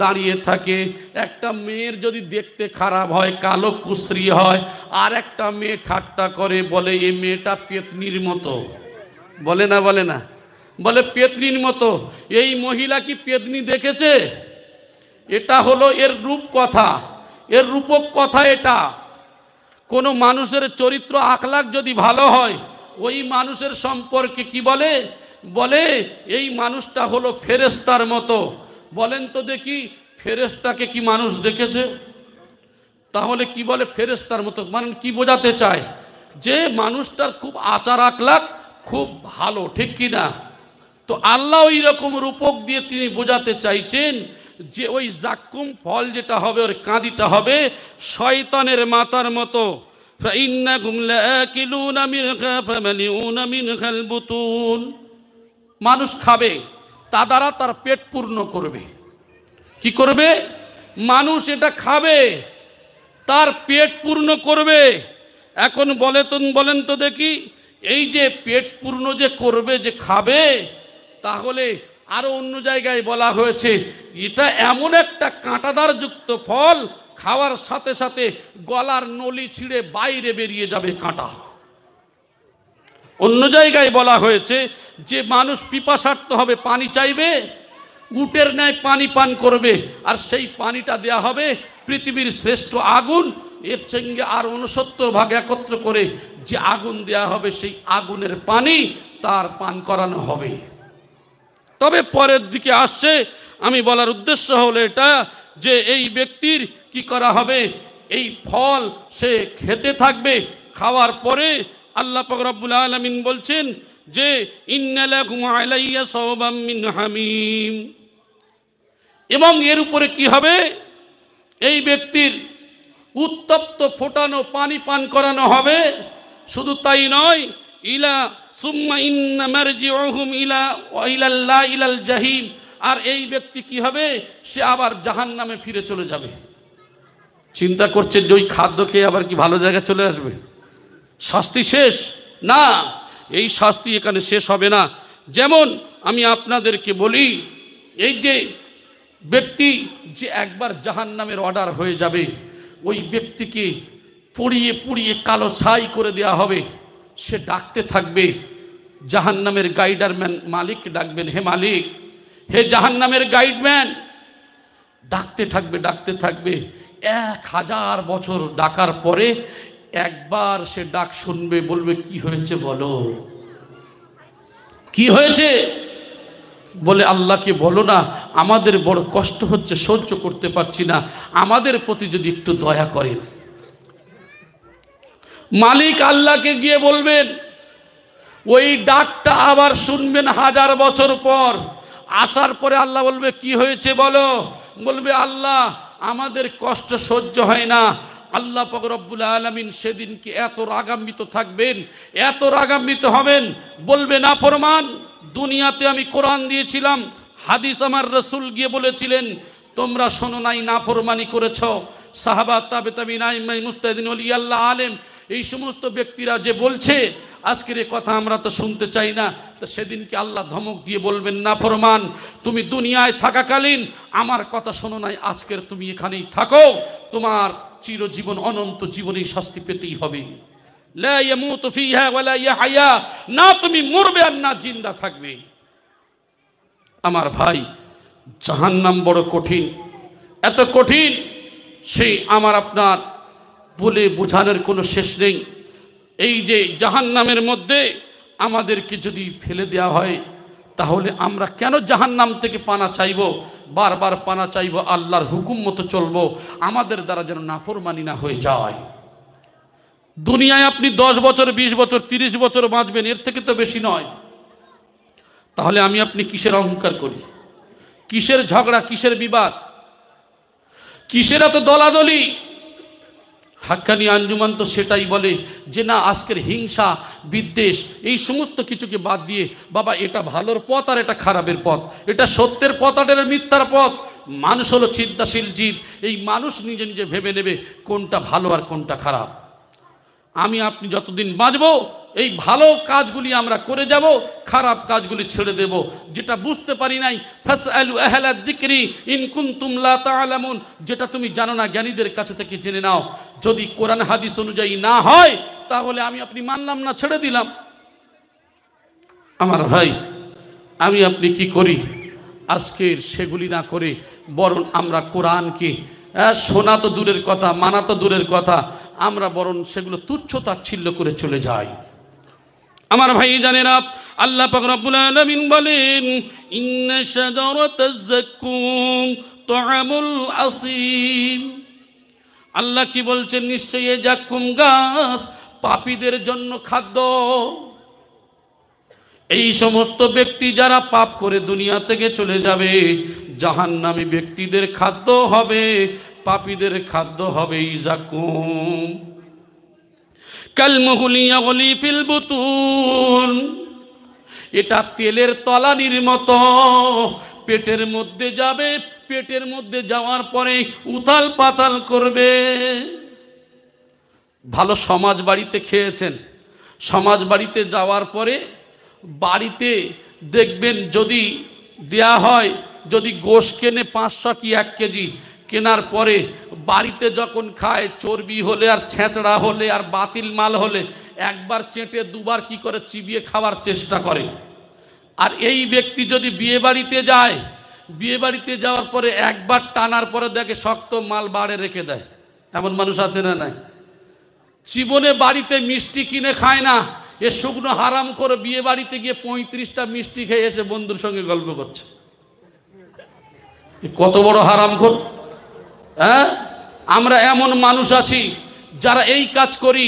দাঁড়িয়ে থাকে একটা মেয়ের যদি দেখতে খারাপ হয় কালো কুস্ত্রি হয় আর একটা মেয়ে ঠাট্টা করে বলে এই মেয়েটা পেতনির মতো বলে না বলে না বলে পেতনির মতো এই মহিলা কি পেতনি দেখেছে এটা হলো এর রূপ কথা এর রূপক কথা এটা কোনো মানুষের চরিত্র আখলাখ যদি ভালো হয় ওই মানুষের সম্পর্কে কি বলে বলে এই মানুষটা হলো ফেরেস্তার মতো বলেন তো দেখি ফেরেস্তাকে কি মানুষ দেখেছে তাহলে কি বলে ফেরেস্তার মতো মানে কি বোঝাতে চায় যে মানুষটার খুব আচার আখলাখ খুব ভালো ঠিক কি না তো আল্লাহ ওই রকম রূপক দিয়ে তিনি বোঝাতে চাইছেন যে ওই জাকুম ফল যেটা হবে ওর কাঁদিটা হবে শয়তানের মাতার মতো মানুষ খাবে তা দ্বারা তার পেট পূর্ণ করবে কি করবে মানুষ এটা খাবে তার পেট পূর্ণ করবে এখন বলে তো বলেন তো দেখি এই যে পেট পূর্ণ যে করবে যে খাবে তাহলে আরও অন্য জায়গায় বলা হয়েছে এটা এমন একটা কাঁটাদার যুক্ত ফল খাওয়ার সাথে সাথে গলার নলি ছিঁড়ে বাইরে বেরিয়ে যাবে কাঁটা অন্য জায়গায় বলা হয়েছে যে মানুষ পিপাসার্থ হবে পানি চাইবে উটের ন্যায় পানি পান করবে আর সেই পানিটা দেয়া হবে পৃথিবীর শ্রেষ্ঠ আগুন এর সঙ্গে আর উনসত্তর ভাগ একত্র করে যে আগুন দেয়া হবে সেই আগুনের পানি তার পান করানো হবে তবে পরের দিকে আসছে আমি বলার উদ্দেশ্য হলো এটা যে এই ব্যক্তির কি করা হবে এই ফল সে খেতে থাকবে খাওয়ার পরে আল্লাহ রব্বুল আলমিন বলছেন যে হামিম এবং এর উপরে কি হবে এই ব্যক্তির উত্তপ্ত ফোটানো পানি পান করানো হবে শুধু তাই নয় ইলা ইলা ইলাল আর এই ব্যক্তি কি হবে সে আবার জাহান নামে ফিরে চলে যাবে চিন্তা করছে যে ওই খাদ্য খেয়ে আবার কি ভালো জায়গায় চলে আসবে শাস্তি শেষ না এই শাস্তি এখানে শেষ হবে না যেমন আমি আপনাদেরকে বলি এই যে ব্যক্তি যে একবার জাহান নামের অর্ডার হয়ে যাবে ওই ব্যক্তিকে পুড়িয়ে পুড়িয়ে কালো ছাই করে দেয়া হবে সে ডাকতে থাকবে জাহান্নামের গাইডারম্যান মালিক ডাকবেন হে মালিক হে জাহান্নামের গাইডম্যান ডাকতে থাকবে ডাকতে থাকবে এক হাজার বছর ডাকার পরে একবার সে ডাক শুনবে বলবে কি হয়েছে বলো কি হয়েছে বলে আল্লাহকে বলো না আমাদের বড় কষ্ট হচ্ছে সহ্য করতে পারছি না আমাদের প্রতি যদি একটু দয়া করেন মালিক আল্লাহকে গিয়ে বলবেন ওই ডাকটা আবার শুনবেন হাজার বছর পর আসার পরে আল্লাহ বলবে কি হয়েছে বলো বলবে আল্লাহ আমাদের কষ্ট সহ্য হয় না আল্লাহ রব্বুল আলমিন সেদিনকে এত রাগান্বিত থাকবেন এত রাগান্বিত হবেন বলবে না ফরমান দুনিয়াতে আমি কোরআন দিয়েছিলাম হাদিস আমার রসুল গিয়ে বলেছিলেন তোমরা শোনো নাই না ফরমানি করেছ সাহাবা তাবে তাবিন আইমাই মুস্তাহিদিন আল্লাহ আলেম এই সমস্ত ব্যক্তিরা যে বলছে আজকের এই কথা আমরা তো শুনতে চাই না তো সেদিনকে আল্লাহ ধমক দিয়ে বলবেন না ফরমান তুমি দুনিয়ায় থাকাকালীন আমার কথা শোনো নাই আজকের তুমি এখানেই থাকো তোমার চিরজীবন অনন্ত জীবনেই শাস্তি পেতেই হবে না তুমি মরবে আর না জিন্দা থাকবে আমার ভাই জাহান্নাম বড় কঠিন এত কঠিন সেই আমার আপনার বলে বোঝানোর কোনো শেষ নেই এই যে জাহান নামের মধ্যে আমাদেরকে যদি ফেলে দেওয়া হয় তাহলে আমরা কেন জাহান নাম থেকে পানা চাইব বারবার পানা চাইব আল্লাহর হুকুম মতো চলবো আমাদের দ্বারা যেন নাফরমানি না হয়ে যায় দুনিয়ায় আপনি দশ বছর ২০ বছর ৩০ বছর বাঁচবেন এর থেকে তো বেশি নয় তাহলে আমি আপনি কিসের অহংকার করি কিসের ঝগড়া কিসের বিবাদ কিসেরা তো দলাদলি হাক্কানি আঞ্জুমান তো সেটাই বলে যে না আজকের হিংসা বিদ্বেষ এই সমস্ত কিছুকে বাদ দিয়ে বাবা এটা ভালোর পথ আর এটা খারাপের পথ এটা সত্যের পথ আর এটা মিথ্যার পথ মানুষ হলো চিন্তাশীল জীব এই মানুষ নিজে নিজে ভেবে নেবে কোনটা ভালো আর কোনটা খারাপ আমি আপনি যতদিন বাঁচব এই ভালো কাজগুলি আমরা করে যাব খারাপ কাজগুলি ছেড়ে দেব যেটা বুঝতে পারি নাই দিকরি ইনকুন তুমলা ইন যেটা তুমি জানো না জ্ঞানীদের কাছে থেকে জেনে নাও যদি কোরআন হাদিস অনুযায়ী না হয় তাহলে আমি আপনি মানলাম না ছেড়ে দিলাম আমার ভাই আমি আপনি কি করি আজকের সেগুলি না করে বরং আমরা কোরআনকে শোনা তো দূরের কথা মানা তো দূরের কথা আমরা বরং সেগুলো তুচ্ছ তাচ্ছিল্য করে চলে যাই আমার ভাই জানেরা আল্লাহ পাক রব্বুল বলেন আল্লাহ কি বলছেন নিশ্চয়ই জাকুম গাছ পাপীদের জন্য খাদ্য এই সমস্ত ব্যক্তি যারা পাপ করে দুনিয়া থেকে চলে যাবে জাহান নামে ব্যক্তিদের খাদ্য হবে পাপীদের খাদ্য হবে ইজাকুম বলি এটা তেলের তলানির মতো পেটের মধ্যে যাবে পেটের মধ্যে যাওয়ার পরে উতাল পাতাল করবে ভালো সমাজ বাড়িতে খেয়েছেন সমাজ বাড়িতে যাওয়ার পরে বাড়িতে দেখবেন যদি দেয়া হয় যদি গোশ কেনে পাঁচশো কি এক কেজি কেনার পরে বাড়িতে যখন খায় চর্বি হলে আর ছেঁচড়া হলে আর বাতিল মাল হলে একবার চেটে দুবার কি করে চিবিয়ে খাওয়ার চেষ্টা করে আর এই ব্যক্তি যদি বিয়ে বাড়িতে যায় বিয়ে বাড়িতে যাওয়ার পরে একবার টানার পরে দেখে শক্ত মাল বাড়ে রেখে দেয় এমন মানুষ আছে না নাই জীবনে বাড়িতে মিষ্টি কিনে খায় না এ শুকনো হারাম করে বিয়ে বাড়িতে গিয়ে পঁয়ত্রিশটা মিষ্টি খেয়ে এসে বন্ধুর সঙ্গে গল্প করছে কত বড় হারাম করো হ্যাঁ আমরা এমন মানুষ আছি যারা এই কাজ করি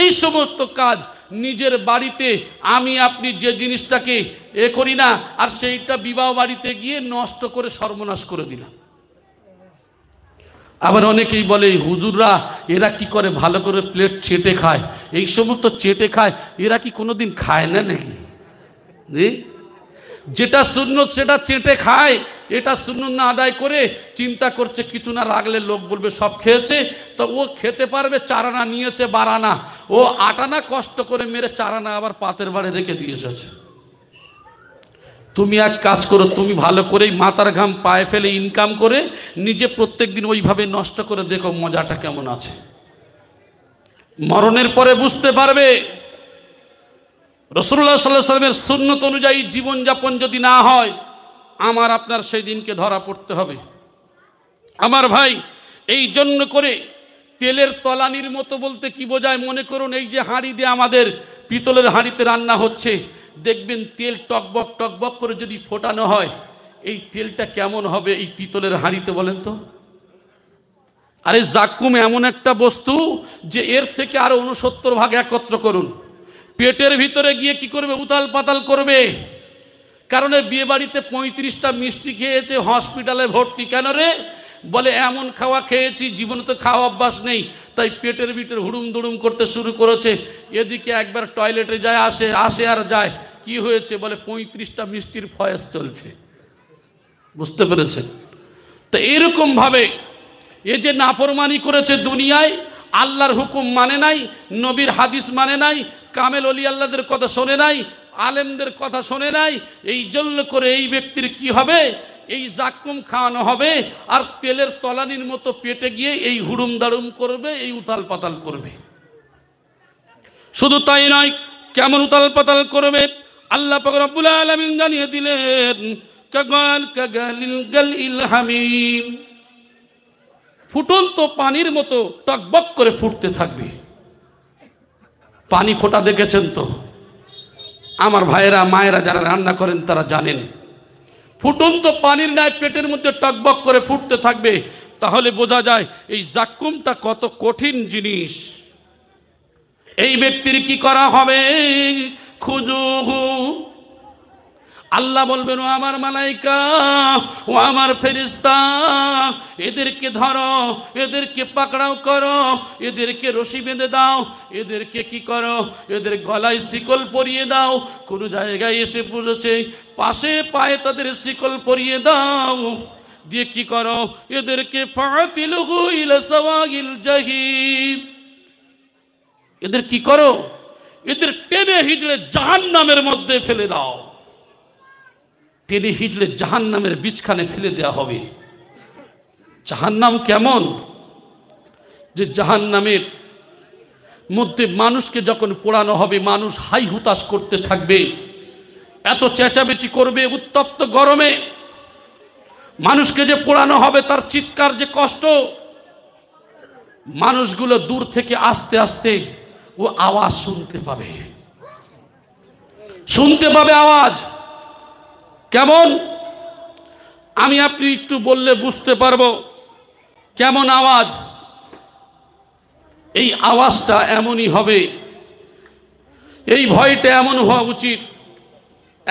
এই সমস্ত কাজ নিজের বাড়িতে আমি আপনি যে জিনিসটাকে এ করি না আর সেইটা বিবাহ বাড়িতে গিয়ে নষ্ট করে সর্বনাশ করে দিলাম আবার অনেকেই বলে হুজুররা এরা কি করে ভালো করে প্লেট চেটে খায় এই সমস্ত চেটে খায় এরা কি কোনো দিন খায় না নাকি জি যেটা সুন্নত সেটা চেটে খায় এটা সুন্নত না আদায় করে চিন্তা করছে কিছু না রাখলে লোক বলবে সব খেয়েছে তো ও খেতে পারবে চারানা নিয়েছে বারানা ও আটানা কষ্ট করে মেরে চারানা আবার পাতের বাড়ি রেখে দিয়ে এসেছে তুমি এক কাজ করো তুমি ভালো করেই মাথার ঘাম পায়ে ফেলে ইনকাম করে নিজে প্রত্যেক দিন ওইভাবে নষ্ট করে দেখো মজাটা কেমন আছে মরণের পরে বুঝতে পারবে রসুল্লাহ সাল্লাহ সাল্লামের সুন্নত অনুযায়ী জীবনযাপন যদি না হয় আমার আপনার সেই দিনকে ধরা পড়তে হবে আমার ভাই এই জন্য করে তেলের তলানির মতো বলতে কি বোঝায় মনে করুন এই যে হাঁড়ি দিয়ে আমাদের পিতলের হাঁড়িতে রান্না হচ্ছে দেখবেন তেল টকবক টকবক করে যদি ফোটানো হয় এই তেলটা কেমন হবে এই পিতলের হাঁড়িতে বলেন তো আরে জাকুম এমন একটা বস্তু যে এর থেকে আরও উনসত্তর ভাগ একত্র করুন পেটের ভিতরে গিয়ে কি করবে উতাল পাতাল করবে কারণ বিয়ে বাড়িতে পঁয়ত্রিশটা মিষ্টি খেয়েছে হসপিটালে ভর্তি কেন রে বলে এমন খাওয়া খেয়েছি জীবনে তো খাওয়া অভ্যাস নেই তাই পেটের ভিতরে হুড়ুম দুড়ুম করতে শুরু করেছে এদিকে একবার টয়লেটে যায় আসে আসে আর যায় কি হয়েছে বলে পঁয়ত্রিশটা মিষ্টির ফয়েস চলছে বুঝতে পেরেছেন তো এরকমভাবে এ যে নাফরমানি করেছে দুনিয়ায় আল্লাহর হুকুম মানে নাই নবীর হাদিস মানে নাই কামেল অলি আল্লাহদের কথা শোনে নাই আলেমদের কথা শোনে নাই এই জন্য করে এই ব্যক্তির কি হবে এই জাকুম খাওয়ানো হবে আর তেলের তলানির মতো পেটে গিয়ে এই হুড়ুম দাড়ুম করবে এই উতাল পাতাল করবে শুধু তাই নয় কেমন উতাল পাতাল করবে আল্লাহ আলমিন জানিয়ে দিলেন কাগাল কাগালিল ইল হামিম ফুটন্ত পানির মতো টকবক করে ফুটতে থাকবে পানি ফোটা দেখেছেন তো আমার ভাইয়েরা মায়েরা যারা রান্না করেন তারা জানেন ফুটন্ত পানির ন্যায় পেটের মধ্যে টকবক করে ফুটতে থাকবে তাহলে বোঝা যায় এই জাক্কুমটা কত কঠিন জিনিস এই ব্যক্তির কি করা হবে খুঁজু আল্লাহ বলবেন ও আমার মালাইকা ও আমার ফেরিস্তা এদেরকে ধরো এদেরকে পাকড়াও করো এদেরকে রশি বেঁধে দাও এদেরকে কি করো এদের গলায় শিকল পরিয়ে দাও কোনো জায়গায় এসে পড়েছে পাশে পায়ে তাদের শিকল পরিয়ে দাও দিয়ে কি করো এদেরকে এদের কি করো এদের টেনে হিজড়ে জাহান নামের মধ্যে ফেলে দাও টেনে হিটলে জাহান্নামের বীজখানে ফেলে দেয়া হবে জাহান্নাম কেমন যে জাহান্নামের মধ্যে মানুষকে যখন পোড়ানো হবে মানুষ হাই হুতাশ করতে থাকবে এত চেঁচামেচি করবে উত্তপ্ত গরমে মানুষকে যে পোড়ানো হবে তার চিৎকার যে কষ্ট মানুষগুলো দূর থেকে আস্তে আস্তে ও আওয়াজ শুনতে পাবে শুনতে পাবে আওয়াজ কেমন আমি আপনি একটু বললে বুঝতে পারবো কেমন আওয়াজ এই আওয়াজটা এমনই হবে এই ভয়টা এমন হওয়া উচিত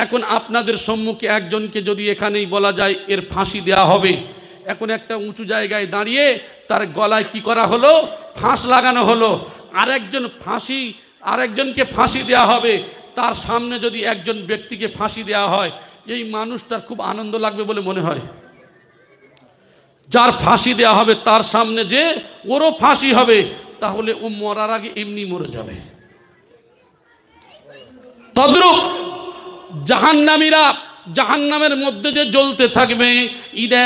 এখন আপনাদের সম্মুখে একজনকে যদি এখানেই বলা যায় এর ফাঁসি দেয়া হবে এখন একটা উঁচু জায়গায় দাঁড়িয়ে তার গলায় কি করা হলো ফাঁস লাগানো হলো আরেকজন ফাঁসি আরেকজনকে ফাঁসি দেয়া হবে তার সামনে যদি একজন ব্যক্তিকে ফাঁসি দেয়া হয় এই মানুষটার খুব আনন্দ লাগবে বলে মনে হয় যার ফাঁসি দেয়া হবে তার সামনে যে ওরও ফাঁসি হবে তাহলে ও মরার আগে এমনি মরে যাবে তদ্রুপ জাহান জাহান্নামের মধ্যে যে জ্বলতে থাকবে ইদা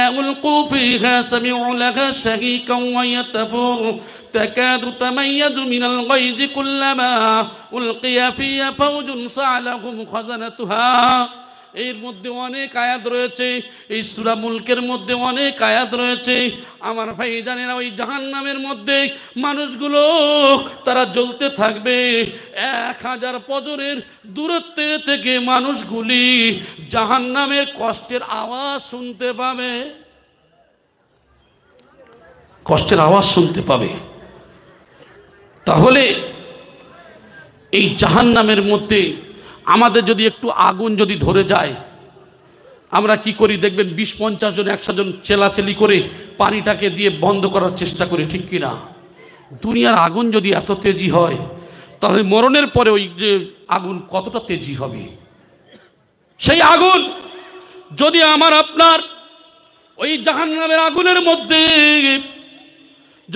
উলকু এর মধ্যে অনেক আয়াত রয়েছে এই সুরা মুলকের মধ্যে অনেক আয়াত রয়েছে আমার ভাই না ওই জাহান নামের মধ্যে মানুষগুলো তারা জ্বলতে থাকবে এক হাজার পজরের দূরত্বে থেকে মানুষগুলি জাহান নামের কষ্টের আওয়াজ শুনতে পাবে কষ্টের আওয়াজ শুনতে পাবে তাহলে এই জাহান নামের মধ্যে আমাদের যদি একটু আগুন যদি ধরে যায় আমরা কি করি দেখবেন বিশ পঞ্চাশ জন একশো জন চেলাচেলি করে পানিটাকে দিয়ে বন্ধ করার চেষ্টা করি ঠিক কিনা দুনিয়ার আগুন যদি এত তেজি হয় তাহলে মরণের পরে ওই যে আগুন কতটা তেজি হবে সেই আগুন যদি আমার আপনার ওই জাহান নামের আগুনের মধ্যে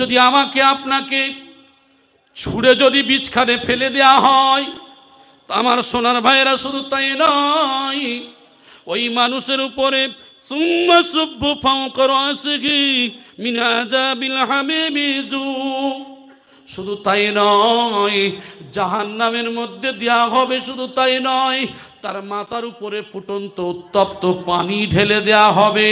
যদি আমাকে আপনাকে ছুঁড়ে যদি বিছখানে ফেলে দেয়া হয় আমার সোনার ভাইয়েরা শুধু তাই নয় ওই মানুষের উপরে সুম্মা সুব্বু ফাও করো আসে কি মিনাজা বিল হাবিবি শুধু তাই নয় জাহান নামের মধ্যে দেওয়া হবে শুধু তাই নয় তার মাথার উপরে ফুটন্ত উত্তপ্ত পানি ঢেলে দেয়া হবে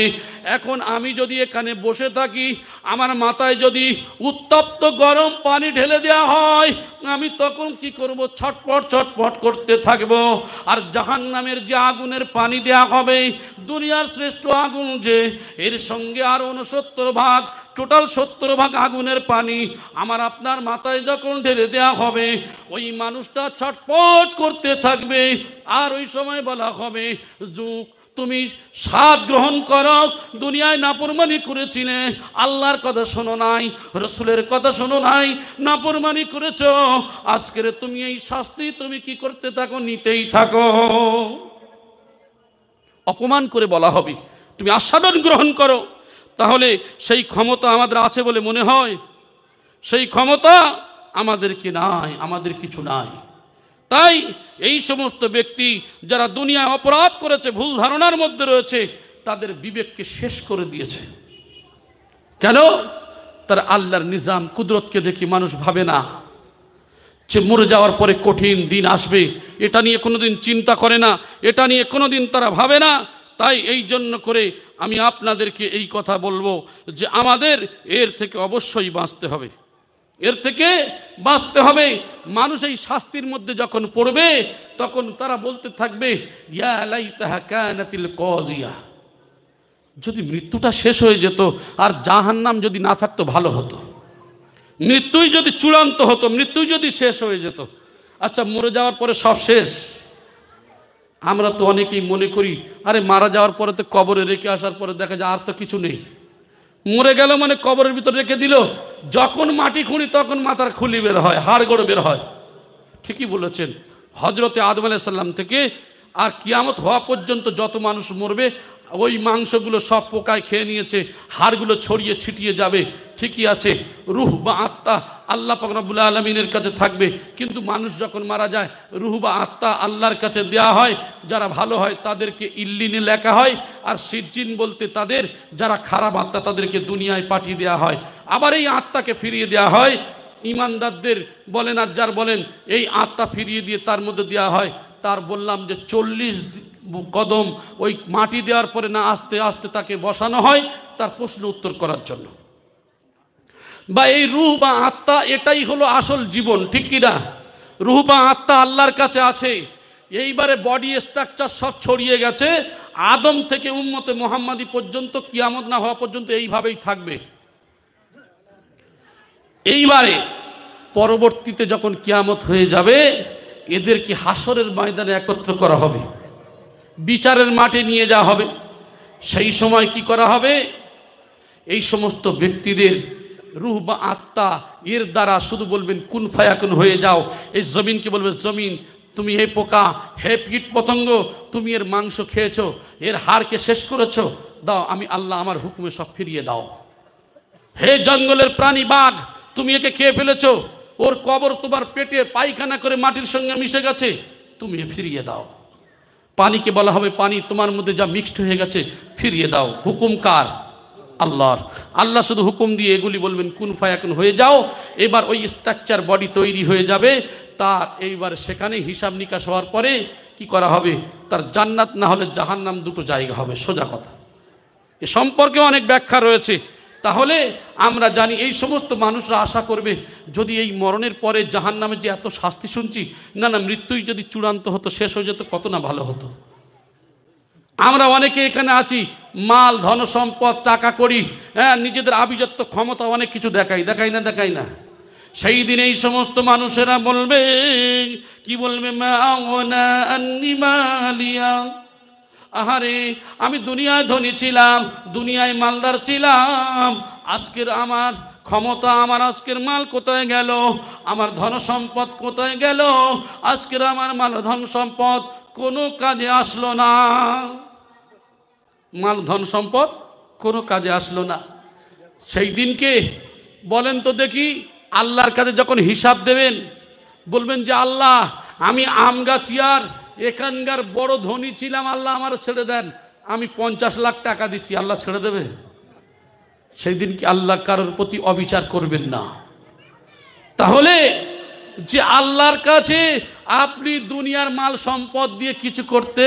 এখন আমি যদি এখানে বসে থাকি আমার মাথায় যদি উত্তপ্ত গরম পানি ঢেলে দেয়া হয় আমি তখন কি করব ছটপট ছটপট করতে থাকব আর জাহান নামের যে আগুনের পানি দেয়া হবে দুনিয়ার শ্রেষ্ঠ আগুন যে এর সঙ্গে আর উনসত্তর ভাগ টোটাল সত্তর ভাগ আগুনের পানি আমার আপনার মাথায় যখন ঢেলে দেওয়া হবে ওই মানুষটা ছটপট করতে থাকবে আর ওই সময় বলা হবে যুগ তুমি স্বাদ গ্রহণ করো দুনিয়ায় নাপরমানি করেছিলে আল্লাহর কথা শোনো নাই রসুলের কথা শোনো নাই নাপরমানি করেছ আজকের তুমি এই শাস্তি তুমি কি করতে থাকো নিতেই থাকো অপমান করে বলা হবে তুমি আস্বাদন গ্রহণ করো তাহলে সেই ক্ষমতা আমাদের আছে বলে মনে হয় সেই ক্ষমতা আমাদের কি নাই আমাদের কিছু নাই তাই এই সমস্ত ব্যক্তি যারা দুনিয়ায় অপরাধ করেছে ভুল ধারণার মধ্যে রয়েছে তাদের বিবেককে শেষ করে দিয়েছে কেন তার আল্লাহর নিজাম কুদরতকে দেখি মানুষ ভাবে না যে মরে যাওয়ার পরে কঠিন দিন আসবে এটা নিয়ে কোনোদিন চিন্তা করে না এটা নিয়ে কোনোদিন তারা ভাবে না তাই এই জন্য করে আমি আপনাদেরকে এই কথা বলবো যে আমাদের এর থেকে অবশ্যই বাঁচতে হবে এর থেকে বাঁচতে হবে মানুষ এই শাস্তির মধ্যে যখন পড়বে তখন তারা বলতে থাকবে যদি মৃত্যুটা শেষ হয়ে যেত আর জাহান্নাম যদি না থাকতো ভালো হতো মৃত্যুই যদি চূড়ান্ত হতো মৃত্যুই যদি শেষ হয়ে যেত আচ্ছা মরে যাওয়ার পরে সব শেষ আমরা তো অনেকেই মনে করি আরে মারা যাওয়ার পরে তো কবরে রেখে আসার পরে দেখা যায় আর তো কিছু নেই মরে গেল মানে কবরের ভিতর রেখে দিল যখন মাটি খুঁড়ি তখন মাথার খুলি বের হয় হাড়গোড় বের হয় ঠিকই বলেছেন হজরতে আদম আলাইসাল্লাম থেকে আর কিয়ামত হওয়া পর্যন্ত যত মানুষ মরবে ওই মাংসগুলো সব পোকায় খেয়ে নিয়েছে হাড়গুলো ছড়িয়ে ছিটিয়ে যাবে ঠিকই আছে রুহ বা আত্মা আল্লাহ পাকরাবুল আলমিনের কাছে থাকবে কিন্তু মানুষ যখন মারা যায় রুহ বা আত্মা আল্লাহর কাছে দেয়া হয় যারা ভালো হয় তাদেরকে ইল্লিনে লেখা হয় আর সিজিন বলতে তাদের যারা খারাপ আত্মা তাদেরকে দুনিয়ায় পাঠিয়ে দেওয়া হয় আবার এই আত্মাকে ফিরিয়ে দেওয়া হয় ইমানদারদের বলেন আর যার বলেন এই আত্মা ফিরিয়ে দিয়ে তার মধ্যে দেওয়া হয় তার বললাম যে চল্লিশ কদম ওই মাটি দেওয়ার পরে না আস্তে আস্তে তাকে বসানো হয় তার প্রশ্ন উত্তর করার জন্য বা এই রুহ বা আত্মা এটাই হলো আসল জীবন ঠিক কিনা রুহ বা আত্মা আল্লাহর কাছে আছে এইবারে বডি স্ট্রাকচার সব ছড়িয়ে গেছে আদম থেকে উন্মতে মোহাম্মদী পর্যন্ত কিয়ামত না হওয়া পর্যন্ত এইভাবেই থাকবে এইবারে পরবর্তীতে যখন কিয়ামত হয়ে যাবে এদেরকে হাসরের ময়দানে একত্র করা হবে বিচারের মাঠে নিয়ে যাওয়া হবে সেই সময় কি করা হবে এই সমস্ত ব্যক্তিদের রুহ বা আত্মা এর দ্বারা শুধু বলবেন কুন ফায়াকুন হয়ে যাও এই জমিনকে বলবে জমিন তুমি এই পোকা হে পিট পতঙ্গ তুমি এর মাংস খেয়েছো এর হাড়কে শেষ করেছ দাও আমি আল্লাহ আমার হুকুমে সব ফিরিয়ে দাও হে জঙ্গলের প্রাণী বাঘ তুমি একে খেয়ে ফেলেছ ওর কবর তোমার পেটে পায়খানা করে মাটির সঙ্গে মিশে গেছে তুমি ফিরিয়ে দাও পানিকে বলা হবে পানি তোমার মধ্যে যা মিক্সড হয়ে গেছে ফিরিয়ে দাও হুকুম কার আল্লাহর আল্লাহ শুধু হুকুম দিয়ে এগুলি বলবেন কোন ফায়াকুন হয়ে যাও এবার ওই স্ট্রাকচার বডি তৈরি হয়ে যাবে তার এইবার সেখানে হিসাব নিকাশ হওয়ার পরে কি করা হবে তার জান্নাত না হলে জাহান্নাম দুটো জায়গা হবে সোজা কথা এ সম্পর্কে অনেক ব্যাখ্যা রয়েছে তাহলে আমরা জানি এই সমস্ত মানুষরা আশা করবে যদি এই মরণের পরে জাহান নামে যে এত শাস্তি শুনছি না না মৃত্যুই যদি চূড়ান্ত হতো শেষ হয়ে যেত কত না ভালো হতো আমরা অনেকে এখানে আছি মাল ধন সম্পদ টাকা করি হ্যাঁ নিজেদের আভিজাত্য ক্ষমতা অনেক কিছু দেখাই দেখাই না দেখাই না সেই দিন এই সমস্ত মানুষেরা বলবে কি বলবে মা মালিয়া আহারে আমি দুনিয়ায় ধনী ছিলাম দুনিয়ায় মালদার ছিলাম আজকের আমার ক্ষমতা আমার আজকের মাল কোথায় গেল আমার ধন সম্পদ কোথায় গেল আজকের আমার মাল ধন সম্পদ কোনো কাজে আসলো না মাল ধন সম্পদ কোনো কাজে আসলো না সেই দিনকে বলেন তো দেখি আল্লাহর কাছে যখন হিসাব দেবেন বলবেন যে আল্লাহ আমি আম গাছিয়ার এখানকার বড় ধনী ছিলাম আল্লাহ আমারও ছেড়ে দেন আমি পঞ্চাশ লাখ টাকা দিচ্ছি আল্লাহ ছেড়ে দেবে সেই দিন কি আল্লাহ কারোর প্রতি অবিচার করবেন না তাহলে যে আল্লাহর কাছে আপনি দুনিয়ার মাল সম্পদ দিয়ে কিছু করতে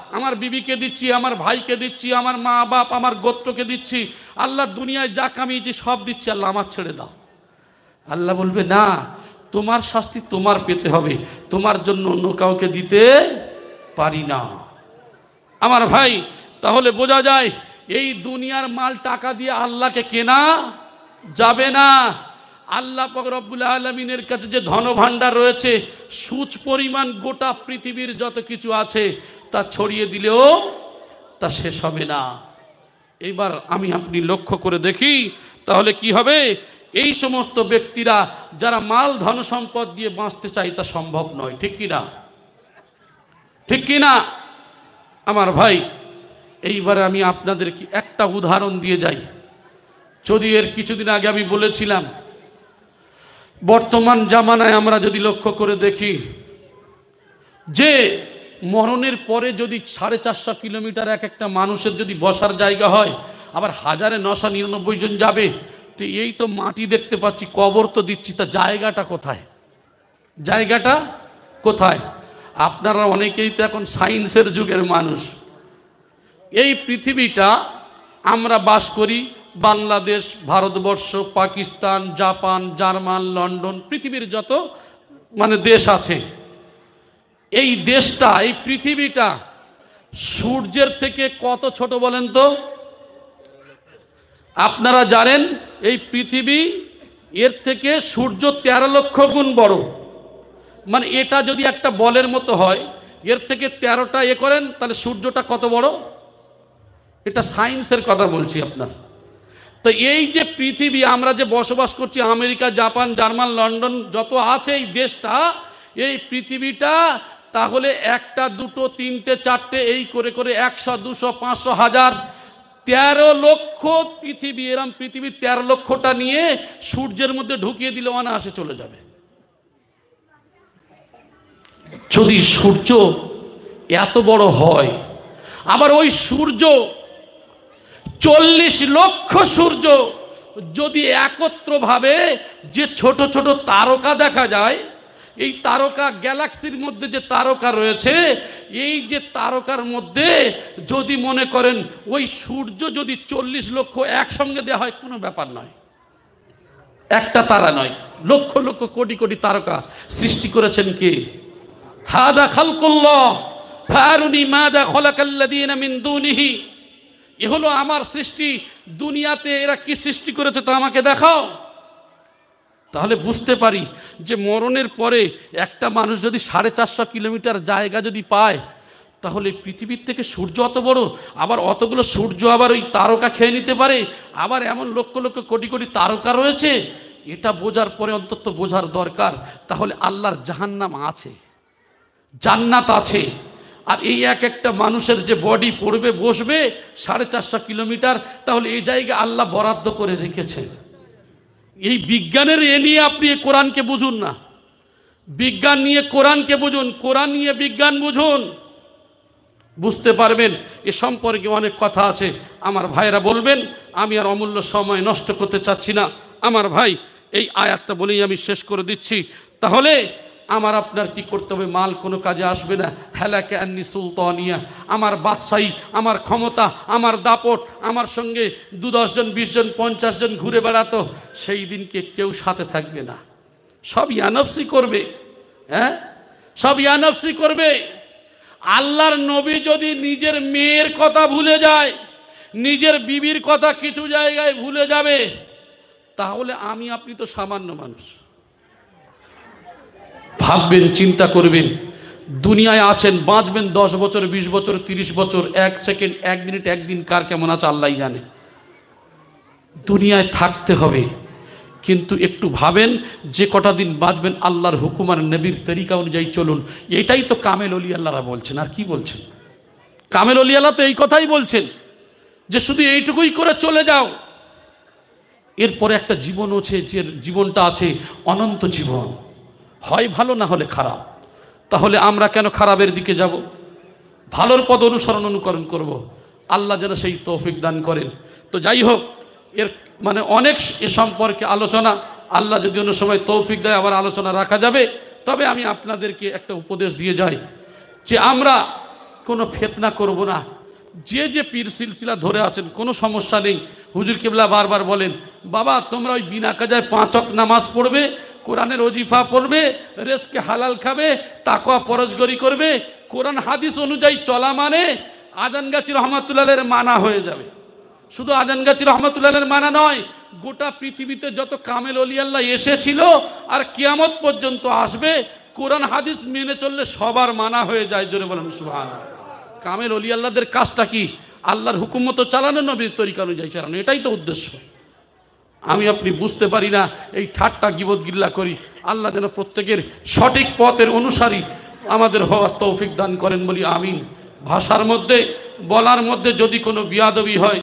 আমার বিবিকে দিচ্ছি আমার ভাইকে দিচ্ছি আমার মা বাপ আমার গোত্রকে দিচ্ছি আল্লাহ দুনিয়ায় যা কামিয়েছি সব দিচ্ছি আল্লাহ আমার ছেড়ে দাও আল্লাহ বলবে না তোমার শাস্তি তোমার পেতে হবে তোমার জন্য অন্য কাউকে দিতে পারি না আমার ভাই তাহলে বোঝা যায় এই দুনিয়ার মাল টাকা দিয়ে আল্লাহকে কেনা যাবে না আল্লাহ রব্বুল আলমিনের কাছে যে ধনভাণ্ডার রয়েছে সুচ পরিমাণ গোটা পৃথিবীর যত কিছু আছে তা ছড়িয়ে দিলেও তা শেষ হবে না এবার আমি আপনি লক্ষ্য করে দেখি তাহলে কি হবে এই সমস্ত ব্যক্তিরা যারা মাল ধন সম্পদ দিয়ে বাঁচতে চাই তা সম্ভব নয় ঠিক কি না ঠিক কি না আমার ভাই এইবারে আমি আপনাদেরকে একটা উদাহরণ দিয়ে যাই যদি এর কিছুদিন আগে আমি বলেছিলাম বর্তমান জামানায় আমরা যদি লক্ষ্য করে দেখি যে মরণের পরে যদি সাড়ে চারশো কিলোমিটার এক একটা মানুষের যদি বসার জায়গা হয় আবার হাজারে নশো নিরানব্বই জন যাবে তো এই তো মাটি দেখতে পাচ্ছি কবর তো দিচ্ছি তা জায়গাটা কোথায় জায়গাটা কোথায় আপনারা অনেকেই তো এখন সায়েন্সের যুগের মানুষ এই পৃথিবীটা আমরা বাস করি Bangladesh Bharatvarsha Pakistan Japan German London পৃথিবীর যত মানে দেশ আছে এই দেশটা এই পৃথিবীটা সূর্যের থেকে কত ছোট বলেন তো আপনারা জানেন এই পৃথিবী এর থেকে সূর্য তেরো লক্ষ গুণ বড় মানে এটা যদি একটা বলের মতো হয় এর থেকে তেরোটা এ করেন তাহলে সূর্যটা কত বড় এটা সায়েন্সের কথা বলছি আপনার তো এই যে পৃথিবী আমরা যে বসবাস করছি আমেরিকা জাপান জার্মান লন্ডন যত আছে এই দেশটা এই পৃথিবীটা তাহলে একটা দুটো তিনটে চারটে এই করে করে একশো দুশো পাঁচশো হাজার তেরো লক্ষ পৃথিবী এরম পৃথিবী তেরো লক্ষটা নিয়ে সূর্যের মধ্যে ঢুকিয়ে দিলে আসে চলে যাবে যদি সূর্য এত বড় হয় আবার ওই সূর্য চল্লিশ লক্ষ সূর্য যদি একত্রভাবে যে ছোট ছোট তারকা দেখা যায় এই তারকা গ্যালাক্সির মধ্যে যে তারকা রয়েছে এই যে তারকার মধ্যে যদি মনে করেন ওই সূর্য যদি চল্লিশ লক্ষ একসঙ্গে দেওয়া হয় কোনো ব্যাপার নয় একটা তারা নয় লক্ষ লক্ষ কোটি কোটি তারকা সৃষ্টি করেছেন কি দা খালকুল্লাহ ফারুনি দা খলাকাল্লাদিন মিন দুনিহি এ হলো আমার সৃষ্টি দুনিয়াতে এরা কি সৃষ্টি করেছে তা আমাকে দেখাও তাহলে বুঝতে পারি যে মরণের পরে একটা মানুষ যদি সাড়ে চারশো কিলোমিটার জায়গা যদি পায় তাহলে পৃথিবীর থেকে সূর্য অত বড় আবার অতগুলো সূর্য আবার ওই তারকা খেয়ে নিতে পারে আবার এমন লক্ষ লক্ষ কোটি কোটি তারকা রয়েছে এটা বোঝার পরে অন্তত বোঝার দরকার তাহলে আল্লাহর জাহান্নাম আছে জান্নাত আছে আর এই এক একটা মানুষের যে বডি পড়বে বসবে সাড়ে চারশো কিলোমিটার তাহলে এই জায়গা আল্লাহ বরাদ্দ করে রেখেছেন এই বিজ্ঞানের এ নিয়ে আপনি কোরআনকে বুঝুন না বিজ্ঞান নিয়ে কোরআনকে বুঝুন কোরআন নিয়ে বিজ্ঞান বুঝুন বুঝতে পারবেন এ সম্পর্কে অনেক কথা আছে আমার ভাইরা বলবেন আমি আর অমূল্য সময় নষ্ট করতে চাচ্ছি না আমার ভাই এই আয়াতটা বলেই আমি শেষ করে দিচ্ছি তাহলে আমার আপনার কি করতে হবে মাল কোনো কাজে আসবে না হেলাকে আন্নি সুলতানিয়া আমার বাদশাহী আমার ক্ষমতা আমার দাপট আমার সঙ্গে দু দশজন বিশজন পঞ্চাশ জন ঘুরে বেড়াতো সেই দিনকে কেউ সাথে থাকবে না সব ইয়ানফসি করবে হ্যাঁ সব ইয়ানফসি করবে আল্লাহর নবী যদি নিজের মেয়ের কথা ভুলে যায় নিজের বিবির কথা কিছু জায়গায় ভুলে যাবে তাহলে আমি আপনি তো সামান্য মানুষ ভাববেন চিন্তা করবেন দুনিয়ায় আছেন বাঁচবেন দশ বছর ২০ বছর ৩০ বছর এক সেকেন্ড এক মিনিট একদিন কার কেমন আছে আল্লাহ জানে দুনিয়ায় থাকতে হবে কিন্তু একটু ভাবেন যে কটা দিন বাঁচবেন আল্লাহর হুকুম আর নবীর তরিকা অনুযায়ী চলুন এটাই তো কামেল অলি আল্লাহরা বলছেন আর কি বলছেন কামেল অলি আল্লাহ তো এই কথাই বলছেন যে শুধু এইটুকুই করে চলে যাও এরপরে একটা জীবন আছে যে জীবনটা আছে অনন্ত জীবন হয় ভালো না হলে খারাপ তাহলে আমরা কেন খারাপের দিকে যাব ভালোর পদ অনুসরণ অনুকরণ করব। আল্লাহ যেন সেই তৌফিক দান করেন তো যাই হোক এর মানে অনেক এ সম্পর্কে আলোচনা আল্লাহ যদি অন্য সময় তৌফিক দেয় আবার আলোচনা রাখা যাবে তবে আমি আপনাদেরকে একটা উপদেশ দিয়ে যাই যে আমরা কোনো ফেতনা করব না যে যে পীর সিলসিলা ধরে আছেন কোনো সমস্যা নেই হুজুর কেবলা বারবার বলেন বাবা তোমরা ওই বিনা কাজায় পাঁচক নামাজ পড়বে কোরআনের অজিফা পড়বে রেসকে হালাল খাবে তাকোয়া পরজগরি করবে কোরআন হাদিস অনুযায়ী চলা মানে গাছি রহমাতুল্লাহের মানা হয়ে যাবে শুধু গাছি রহমাতুল্লাহের মানা নয় গোটা পৃথিবীতে যত কামেল অলিয়াল্লাহ এসেছিল আর কিয়ামত পর্যন্ত আসবে কোরআন হাদিস মেনে চললে সবার মানা হয়ে যায় জোরে বলেন সুহান কামেল অলিয়াল্লাদের কাজটা কি আল্লাহর হুকুমতো চালানো নবীর তরিকা অনুযায়ী চালানো এটাই তো উদ্দেশ্য আমি আপনি বুঝতে পারি না এই ঠাট্টা গিবদগিল্লা করি আল্লাহ যেন প্রত্যেকের সঠিক পথের অনুসারী আমাদের হওয়ার তৌফিক দান করেন বলি আমিন ভাষার মধ্যে বলার মধ্যে যদি কোনো বিয়াদবি হয়